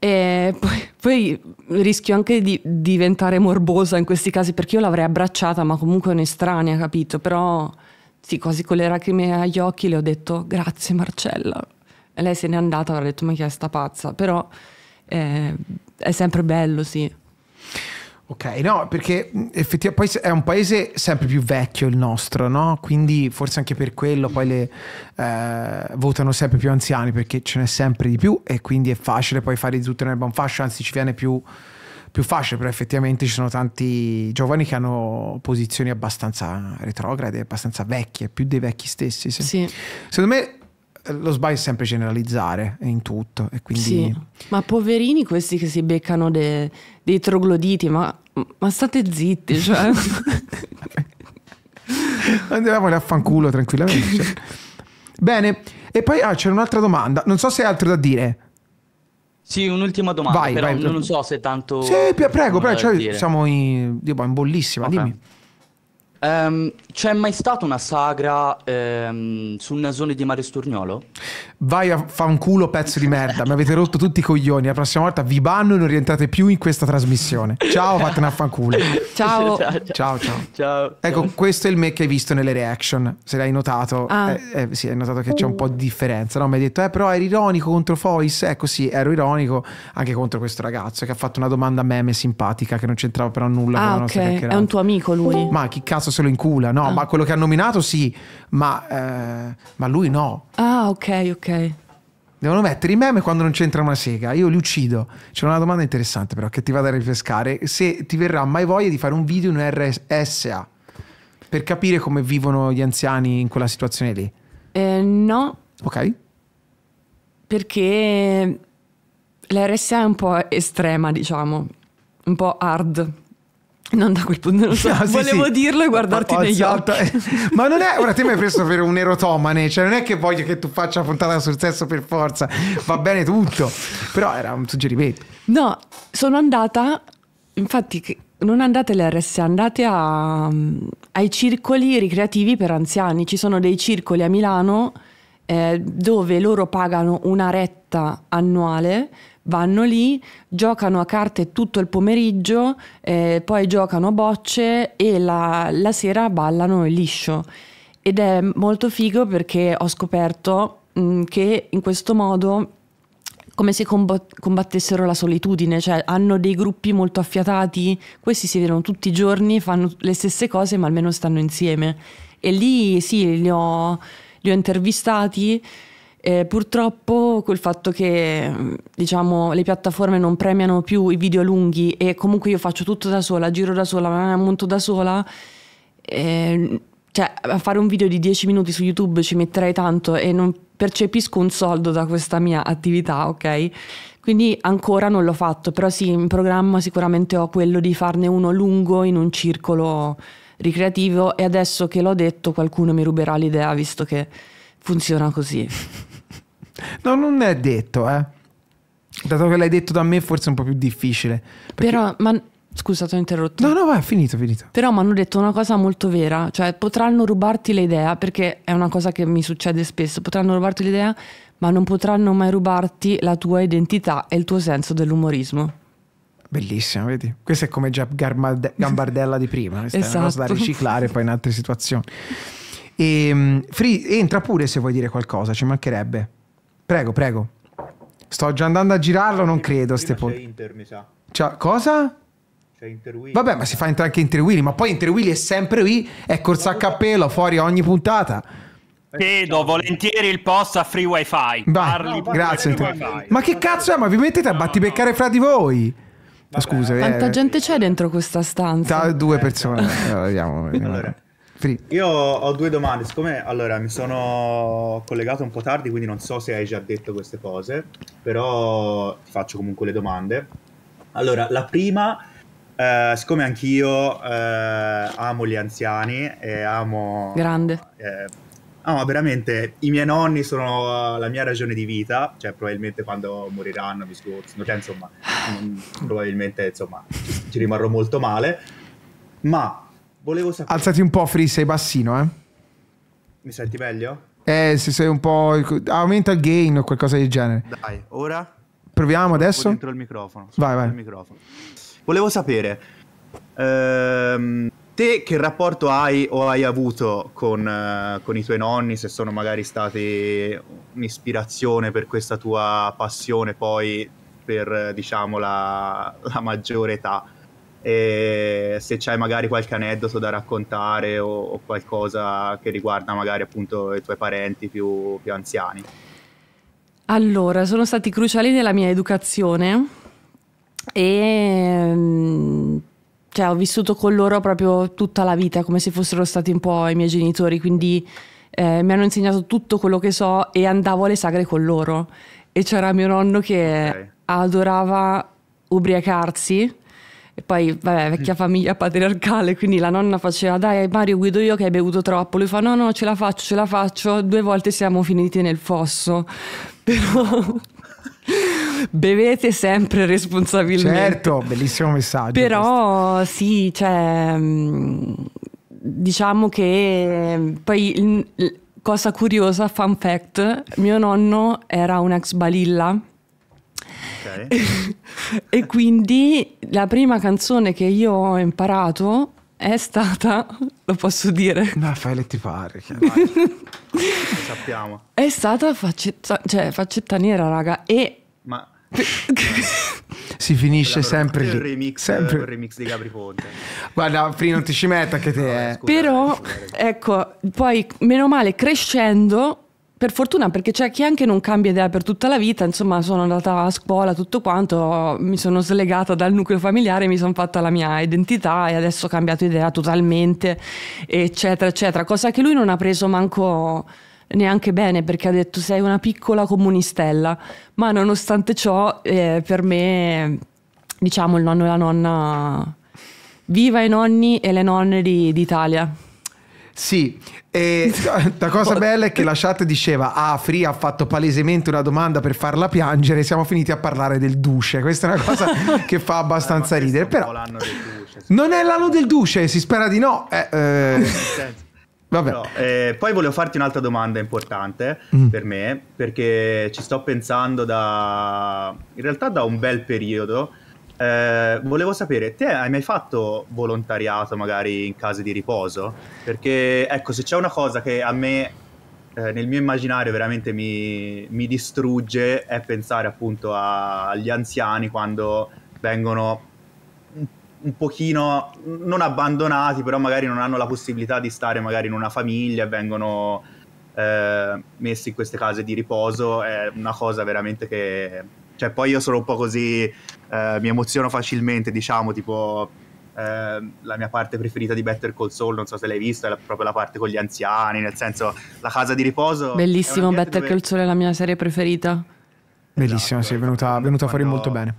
E poi, poi, rischio anche di diventare morbosa in questi casi perché io l'avrei abbracciata, ma comunque un'estranea, capito? Però sì, quasi con le lacrime agli occhi le ho detto grazie Marcella. E lei se n'è andata, avrà detto ma chi è sta pazza? Però eh, è sempre bello, sì. Ok, no, perché mm, effettivamente è un paese sempre più vecchio il nostro, no? Quindi forse anche per quello poi le, eh, votano sempre più anziani perché ce n'è sempre di più e quindi è facile poi fare di tutto in erba un fascio, anzi ci viene più, più facile, però effettivamente ci sono tanti giovani che hanno posizioni abbastanza retrograde, abbastanza vecchie, più dei vecchi stessi. Sì. sì. Secondo me lo sbaglio è sempre generalizzare in tutto. E Quindi... Sì, ma poverini questi che si beccano de, dei trogloditi, ma, ma state zitti, cioè... Andiamo a fanculo tranquillamente. Cioè. Bene, e poi ah, c'è un'altra domanda, non so se hai altro da dire. Sì, un'ultima domanda, vai, vai, non so se tanto... Sì, prego, prego, cioè, siamo in, boh, in bollissima, okay. dimmi. Um, c'è mai stata una sagra um, ehm, sul nasone di Mario Sturniolo? Vai a fanculo pezzo di merda, mi avete rotto tutti i coglioni, la prossima volta vi banno e non rientrate più in questa trasmissione. Ciao, fatene a fanculo. Ciao. Ciao, ciao. ciao, ciao. Ecco, questo è il me che hai visto nelle reaction, se l'hai notato. Ah. Eh, eh sì, hai notato che c'è un po' di differenza, no? Mi hai detto, eh, però eri ironico contro Fois, ecco eh, sì, ero ironico anche contro questo ragazzo che ha fatto una domanda meme simpatica che non c'entrava però nulla ah, con la ah, okay. nostra chiacchierata. È un tuo amico lui? Ma chi cazzo cazzo se lo incula, no, ah. ma quello che ha nominato sì, ma, eh, ma lui no. Ah, ok, ok. Devono mettere i meme quando non c'entra una sega. Io li uccido. C'è una domanda interessante, però, che ti vado a rifrescare. Se ti verrà mai voglia di fare un video in un RSA per capire come vivono gli anziani in quella situazione lì? Eh, no. Ok. Perché l'RSA è un po' estrema, diciamo, un po' hard. Non da quel punto, non so. No, sì, volevo sì. dirlo e guardarti Ho negli esatto. occhi. Ma non è, ora te mi hai preso per un erotomane, cioè non è che voglio che tu faccia puntata sul sesso per forza, va bene tutto, però era un suggerimento. No, sono andata, infatti non andate alle RSA, andate a, ai circoli ricreativi per anziani, ci sono dei circoli a Milano eh, dove loro pagano una retta annuale vanno lì, giocano a carte tutto il pomeriggio, eh, poi giocano a bocce e la, la sera ballano il liscio. Ed è molto figo perché ho scoperto mh, mm, che in questo modo come se combattessero la solitudine, cioè hanno dei gruppi molto affiatati, questi si vedono tutti i giorni, fanno le stesse cose ma almeno stanno insieme. E lì sì, li ho, li ho intervistati eh, purtroppo col fatto che diciamo, le piattaforme non premiano più i video lunghi e comunque io faccio tutto da sola, giro da sola, monto da sola, eh, cioè a fare un video di 10 minuti su YouTube ci metterei tanto e non percepisco un soldo da questa mia attività, ok? Quindi ancora non l'ho fatto, però sì, in programma sicuramente ho quello di farne uno lungo in un circolo ricreativo e adesso che l'ho detto qualcuno mi ruberà l'idea visto che funziona così. no, non è detto, eh. Dato che l'hai detto da me, forse è un po' più difficile. Perché... Però, ma Scusa, ti ho interrotto. No, no, vai, finito, finito. Però mi hanno detto una cosa molto vera, cioè potranno rubarti l'idea, perché è una cosa che mi succede spesso, potranno rubarti l'idea, ma non potranno mai rubarti la tua identità e il tuo senso dell'umorismo. Bellissima, vedi? Questo è come già Gambardella di prima, questa esatto. è una cosa da esatto. riciclare poi in altre situazioni. E, ehm, Free, entra pure se vuoi dire qualcosa, ci mancherebbe. Prego, prego. Sto già andando a girarlo, non credo. Prima c'è Inter, mi sa. Cioè, cosa? C'è Inter Willy. Vabbè, ma si fa entrare anche Inter Willy, ma poi Inter Willy è sempre lì, è corsa a cappello, fuori ogni puntata. Chiedo volentieri il post a free wifi. Parli, no, grazie. Free wifi. Ma che cazzo è? Ma vi mettete a battibeccare fra di voi? Vabbè, Scusa, quanta eh, gente c'è dentro questa stanza? Da due eh. persone. allora, eh, vediamo. vediamo. Allora. Free. Io ho due domande, siccome allora mi sono collegato un po' tardi, quindi non so se hai già detto queste cose, però ti faccio comunque le domande. Allora, la prima, eh, siccome anch'io eh, amo gli anziani e amo... Grande. Eh, ah, ma veramente, i miei nonni sono la mia ragione di vita, cioè probabilmente quando moriranno mi sgozzano, cioè insomma, probabilmente insomma, ci rimarrò molto male, ma Volevo sapere. Alzati un po', Free, sei bassino, eh. Mi senti meglio? Eh, se sei un po'. Aumenta il gain o qualcosa del genere. Dai, ora. Proviamo adesso. Dentro il microfono. Vai, vai. Microfono. Volevo sapere. Ehm te che rapporto hai o hai avuto con, uh, con, i tuoi nonni, se sono magari stati un'ispirazione per questa tua passione poi per diciamo la, la maggiore età? e se c'hai magari qualche aneddoto da raccontare o, o qualcosa che riguarda magari appunto i tuoi parenti più, più anziani. Allora, sono stati cruciali nella mia educazione e mm, cioè, ho vissuto con loro proprio tutta la vita, come se fossero stati un po' i miei genitori, quindi eh, mi hanno insegnato tutto quello che so e andavo alle sagre con loro. E c'era mio nonno che okay. adorava ubriacarsi e poi, vabbè, vecchia mm. famiglia patriarcale, quindi la nonna faceva, dai Mario guido io che hai bevuto troppo. Lui fa, no, no, ce la faccio, ce la faccio. Due volte siamo finiti nel fosso. Però... Bevete sempre responsabilmente. Certo, bellissimo messaggio. Però questo. sì, cioè, mm, diciamo che mm, poi cosa curiosa, fun fact, mio nonno era un ex balilla e quindi la prima canzone che io ho imparato è stata, lo posso dire. No, fai le ti pare. sappiamo. È stata faccetta, cioè, faccetta nera, raga. E. Ma. si finisce sempre Il remix, sempre. Il remix di Gabri Ponte. Guarda, prima non ti ci metta che te no, è. Eh. Però, ecco, poi meno male crescendo per fortuna, perché c'è chi anche non cambia idea per tutta la vita, insomma sono andata a scuola, tutto quanto, mi sono slegata dal nucleo familiare, mi sono fatta la mia identità e adesso ho cambiato idea totalmente, eccetera, eccetera, cosa che lui non ha preso manco neanche bene perché ha detto sei una piccola comunistella, ma nonostante ciò eh, per me diciamo il nonno e la nonna, viva i nonni e le nonne di, d'Italia. Sì, e la cosa bella è che la chat diceva Afri ah, Free ha fatto palesemente una domanda per farla piangere, siamo finiti a parlare del duce, questa è una cosa che fa eh, abbastanza eh, ridere, però duce, non è l'anno del duce, si spera di no. Eh, eh. Vabbè. No, eh, poi volevo farti un'altra domanda importante mm. per me, perché ci sto pensando da... in realtà da un bel periodo eh, volevo sapere, te hai mai fatto volontariato magari in case di riposo? Perché ecco, se c'è una cosa che a me eh, nel mio immaginario veramente mi, mi distrugge è pensare appunto a, agli anziani quando vengono un, un pochino non abbandonati, però magari non hanno la possibilità di stare magari in una famiglia e vengono eh, messi in queste case di riposo. È una cosa veramente che cioè, poi io sono un po' così, eh, mi emoziono facilmente, diciamo, tipo eh, la mia parte preferita di Better Call Saul, non so se l'hai vista, è proprio la parte con gli anziani, nel senso, la casa di riposo. Bellissimo, Better dove... Call Saul è la mia serie preferita. Bellissima, esatto, sì, è venuta, venuta fuori esatto, molto bene.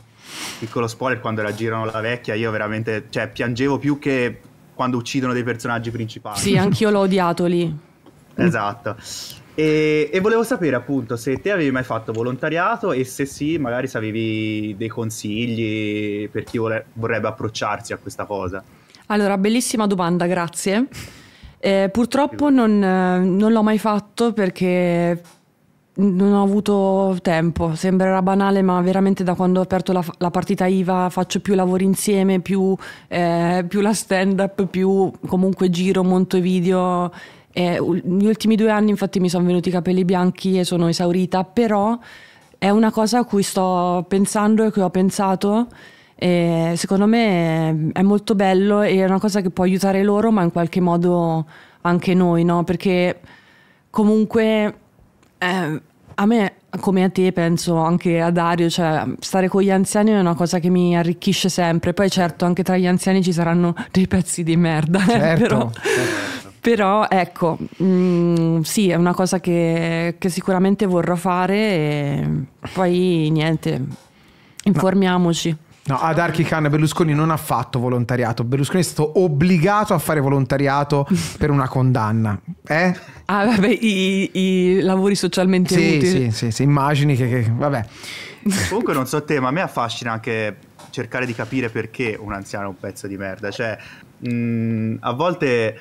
Piccolo spoiler, quando la girano la vecchia, io veramente, cioè, piangevo più che quando uccidono dei personaggi principali. Sì, anch'io l'ho odiato lì. Esatto. E, e, volevo sapere appunto se te avevi mai fatto volontariato e se sì, magari se avevi dei consigli per chi vole- vorrebbe approcciarsi a questa cosa. Allora, bellissima domanda, grazie. Eh, purtroppo non, non l'ho mai fatto perché non ho avuto tempo, sembrerà banale, ma veramente da quando ho aperto la, la partita IVA faccio più lavori insieme, più, eh, più la stand up, più comunque giro, monto video eh, gli ultimi due anni infatti mi sono venuti i capelli bianchi e sono esaurita, però è una cosa a cui sto pensando e che ho pensato. E secondo me è molto bello e è una cosa che può aiutare loro, ma in qualche modo anche noi, no? Perché comunque eh, a me, come a te, penso anche a Dario, cioè stare con gli anziani è una cosa che mi arricchisce sempre. Poi certo, anche tra gli anziani ci saranno dei pezzi di merda, eh, certo. eh, però... Certo però ecco, mh, mm, sì, è una cosa che, che sicuramente vorrò fare e poi niente, informiamoci. No, ad Archican Berlusconi non ha fatto volontariato, Berlusconi è stato obbligato a fare volontariato per una condanna. Eh? Ah, vabbè, i, i lavori socialmente sì, utili. Sì, sì, sì, immagini che, che... Vabbè. Comunque non so te, ma a me affascina anche cercare di capire perché un anziano è un pezzo di merda. Cioè, mh, mm, a volte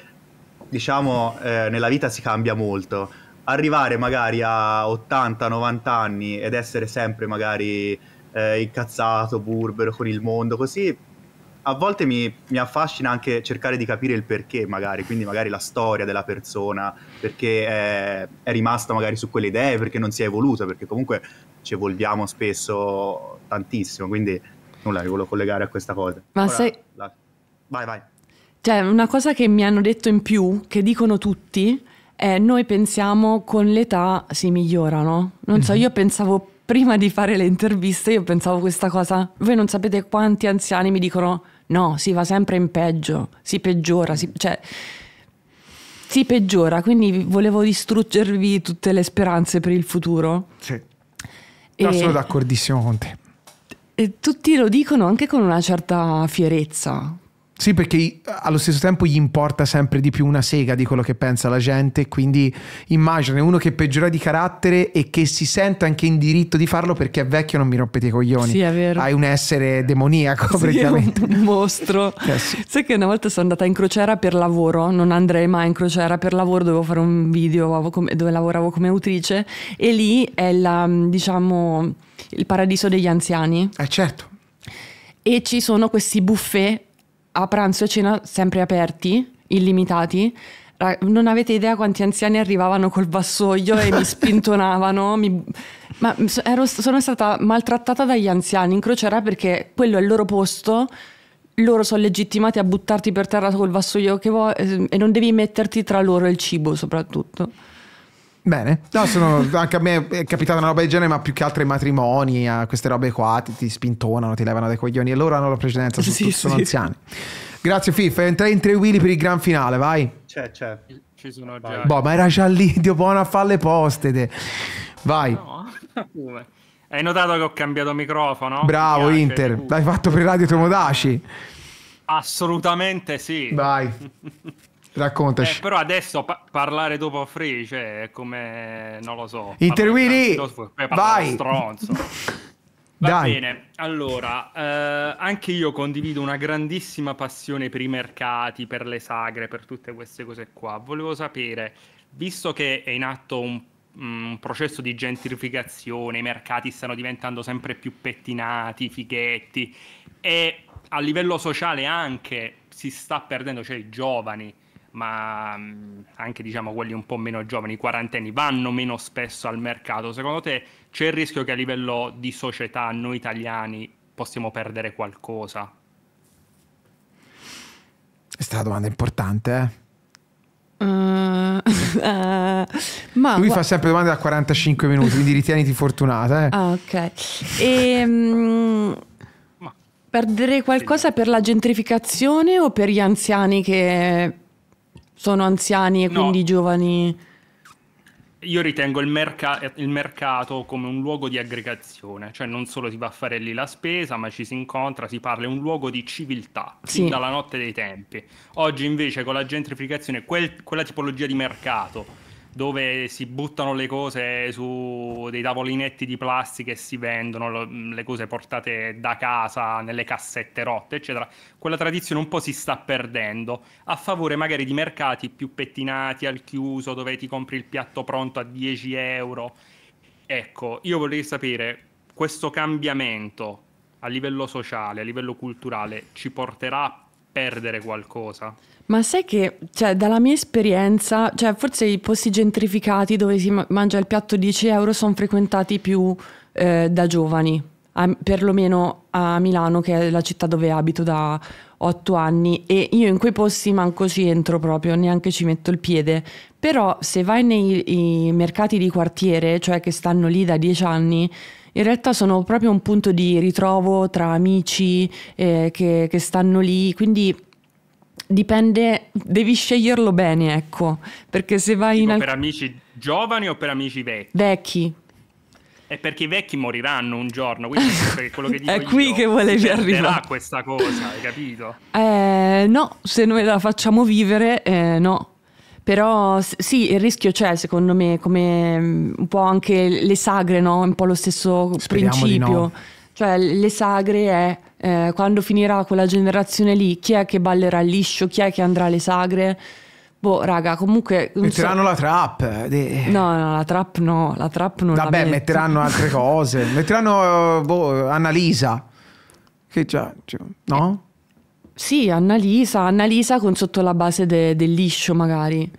diciamo, eh, nella vita si cambia molto. Arrivare magari a 80-90 anni ed essere sempre magari eh, incazzato, burbero con il mondo, così a volte mi, mi, affascina anche cercare di capire il perché, magari, quindi magari la storia della persona, perché eh, è, è rimasta magari su quelle idee, perché non si è evoluta, perché comunque ci evolviamo spesso tantissimo, quindi nulla, vi volevo collegare a questa cosa. Ma Ora, sei... La... Vai, vai. Cioè, una cosa che mi hanno detto in più, che dicono tutti, è noi pensiamo con l'età si migliorano. Non so, mhm. io pensavo prima di fare le interviste, io pensavo questa cosa. Voi non sapete quanti anziani mi dicono no, si va sempre in peggio, si peggiora, si, cioè si peggiora, quindi volevo distruggervi tutte le speranze per il futuro. Sì. No, sono d'accordissimo con te. E tutti lo dicono anche con una certa fierezza, sì, perché allo stesso tempo gli importa sempre di più una sega di quello che pensa la gente, quindi immagino uno che peggiora di carattere e che si sente anche in diritto di farlo perché è vecchio non mi rompete i coglioni. Sì, è vero. Hai un essere demoniaco sì, praticamente. Un mostro. Yes. Eh, sì. Sai che una volta sono andata in crociera per lavoro, non andrei mai in crociera per lavoro, dovevo fare un video dove lavoravo come autrice e lì è la, diciamo, il paradiso degli anziani. Eh certo. E ci sono questi buffet a pranzo e cena sempre aperti, illimitati. Non avete idea quanti anziani arrivavano col vassoio e mi spintonavano. Mi... Ma ero, sono stata maltrattata dagli anziani in crociera perché quello è il loro posto. Loro sono legittimati a buttarti per terra col vassoio che vuoi ehm, e non devi metterti tra loro il cibo soprattutto. Bene, no, sono, anche a me è capitata una roba del genere, ma più che altro i matrimoni, a eh, queste robe qua ti, ti spintonano, ti levano dai coglioni e loro hanno la precedenza, sì, sono, sì. sono anziani. Grazie Fifa, eh, entrai in tre wheelie per il gran finale, vai. C'è, c'è. Ci sono già. Boh, ma era già lì, Dio buono a fare le poste. Te. Vai. No, Hai notato che ho cambiato microfono? Bravo piace, Inter, l'hai fatto per Radio Tomodaci. Assolutamente sì. Vai. Raccontaci. Eh, però adesso pa- parlare dopo Free, cioè, è come, non lo so. Intervini, vai. Stronzo. Va Dai. bene, allora, eh, anche io condivido una grandissima passione per i mercati, per le sagre, per tutte queste cose qua. Volevo sapere, visto che è in atto un un processo di gentrificazione, i mercati stanno diventando sempre più pettinati, fighetti e a livello sociale anche si sta perdendo, cioè i giovani ma mm, anche diciamo quelli un po' meno giovani, i quarantenni, vanno meno spesso al mercato. Secondo te c'è il rischio che a livello di società noi italiani possiamo perdere qualcosa? Questa è una domanda importante. Eh? Uh, uh, ma Lui fa sempre domande da 45 minuti, quindi ritieniti fortunata. Eh? Ah, ok. E, um... Perdere qualcosa per la gentrificazione o per gli anziani che sono anziani e no. quindi giovani. Io ritengo il, merca- il, mercato come un luogo di aggregazione, cioè non solo si va a fare lì la spesa, ma ci si incontra, si parla, è un luogo di civiltà, sì. dalla notte dei tempi. Oggi invece con la gentrificazione quel- quella tipologia di mercato dove si buttano le cose su dei tavolinetti di plastica e si vendono mm, le cose portate da casa nelle cassette rotte, eccetera. Quella tradizione un po' si sta perdendo a favore magari di mercati più pettinati al chiuso, dove ti compri il piatto pronto a 10 euro. Ecco, io vorrei sapere questo cambiamento a livello sociale, a livello culturale, ci porterà perdere qualcosa. Ma sai che, cioè, dalla mia esperienza, cioè, forse i posti gentrificati dove si mangia il piatto 10 euro sono frequentati più eh, da giovani, a, perlomeno a Milano, che è la città dove abito da otto anni, e io in quei posti manco ci entro proprio, neanche ci metto il piede. Però se vai nei mercati di quartiere, cioè che stanno lì da dieci anni, in realtà sono proprio un punto di ritrovo tra amici eh, che, che stanno lì, quindi dipende, devi sceglierlo bene, ecco, perché se vai tipo in... Al... Per amici giovani o per amici vecchi? Vecchi. È perché i vecchi moriranno un giorno, quindi è quello che dico È qui io, che volevi arrivare. questa cosa, hai capito? Eh, no, se noi la facciamo vivere, eh, no. Però sì, il rischio c'è secondo me, come mm, un po' anche le sagre, no? Un po' lo stesso Speriamo principio. No. Cioè le sagre è eh, quando finirà quella generazione lì, chi è che ballerà liscio, chi è che andrà alle sagre? Boh, raga, comunque. Metteranno so. la trap. Eh, De... No, no, la trap no. La trap non Vabbè, la metteranno altre cose. metteranno boh, Annalisa. Che già. Cioè, no? Sì, Annalisa, Annalisa con sotto la base del liscio magari.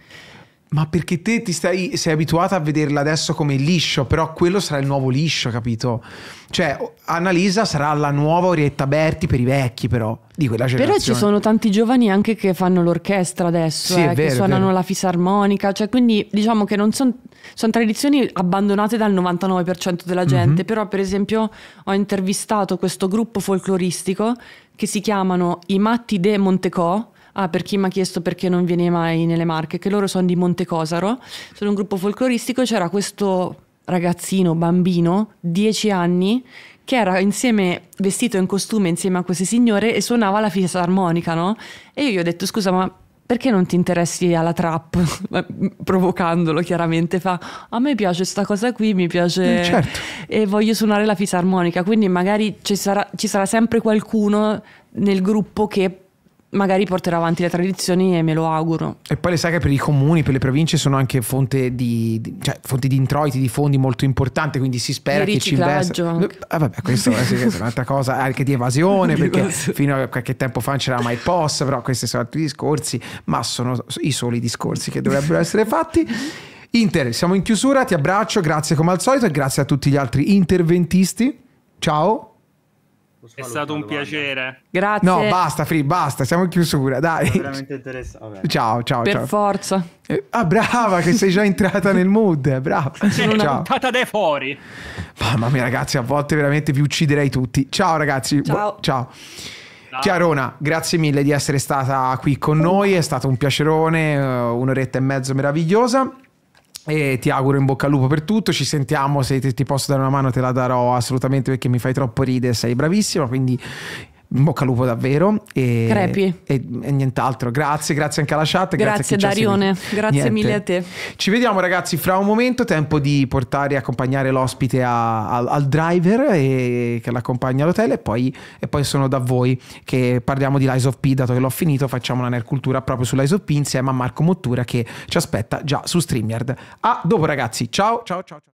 Ma perché te ti stai, sei abituata a vederla adesso come liscio, però quello sarà il nuovo liscio, capito? Cioè, Annalisa sarà la nuova Orietta Berti per i vecchi, però, di quella generazione. Però ci sono tanti giovani anche che fanno l'orchestra adesso, sì, eh, vero, che suonano la fisarmonica, cioè quindi diciamo che non sono son tradizioni abbandonate dal 99% della mhm. gente, mm -hmm. però per esempio ho intervistato questo gruppo folcloristico che si chiamano I Matti de Montecò. Ah, per chi mi ha chiesto perché non viene mai nelle Marche, che loro sono di Montecosaro, sono un gruppo folcloristico, c'era questo ragazzino, bambino, 10 anni, che era insieme, vestito in costume insieme a queste signore e suonava la fisarmonica, no? E io gli ho detto, scusa, ma perché non ti interessi alla trap? Mm, provocandolo chiaramente, fa a me piace questa cosa qui, mi piace eh, certo. e voglio suonare la fisarmonica, quindi magari ci sarà, ci sarà sempre qualcuno nel gruppo che magari porterò avanti le tradizioni e me lo auguro. E poi le saghe per i comuni, per le province sono anche fonte di, di, cioè, fonte di introiti, di fondi molto importante, quindi si spera che ci investano. Ah, vabbè, questo è un'altra cosa, anche di evasione, perché fino a qualche tempo fa non c'era mai POS, però questi sono altri discorsi, ma sono i soli discorsi che dovrebbero essere fatti. Inter, siamo in chiusura, ti abbraccio, grazie come al solito e grazie a tutti gli altri interventisti. Ciao. È stato un domanda. piacere. Grazie. No, basta, Free, basta. Siamo in chiusura, dai. È veramente interessante. Ciao, ciao. Per ciao. forza. Eh, ah, brava, che sei già entrata nel mood. Eh, brava. Sono una entrata dei fuori. Mamma mia, ragazzi, a volte veramente vi ucciderei tutti. Ciao, ragazzi. Ciao. ciao. No. Chiarona, grazie mille di essere stata qui con noi, è stato un piacerone, eh, un'oretta e mezzo meravigliosa. E ti auguro in bocca al lupo per tutto. Ci sentiamo. Se ti, ti, posso dare una mano, te la darò assolutamente perché mi fai troppo ridere. Sei bravissima. Quindi bocca al lupo davvero e, e, e, nient'altro grazie grazie anche alla chat grazie, grazie Darione grazie Niente. mille a te ci vediamo ragazzi fra un momento tempo di portare e accompagnare l'ospite a, al, al, driver e, che l'accompagna all'hotel e poi, e poi, sono da voi che parliamo di Lies of P dato che l'ho finito facciamo una nercultura proprio su Lies of P insieme a Marco Mottura che ci aspetta già su StreamYard a dopo ragazzi ciao ciao ciao, ciao.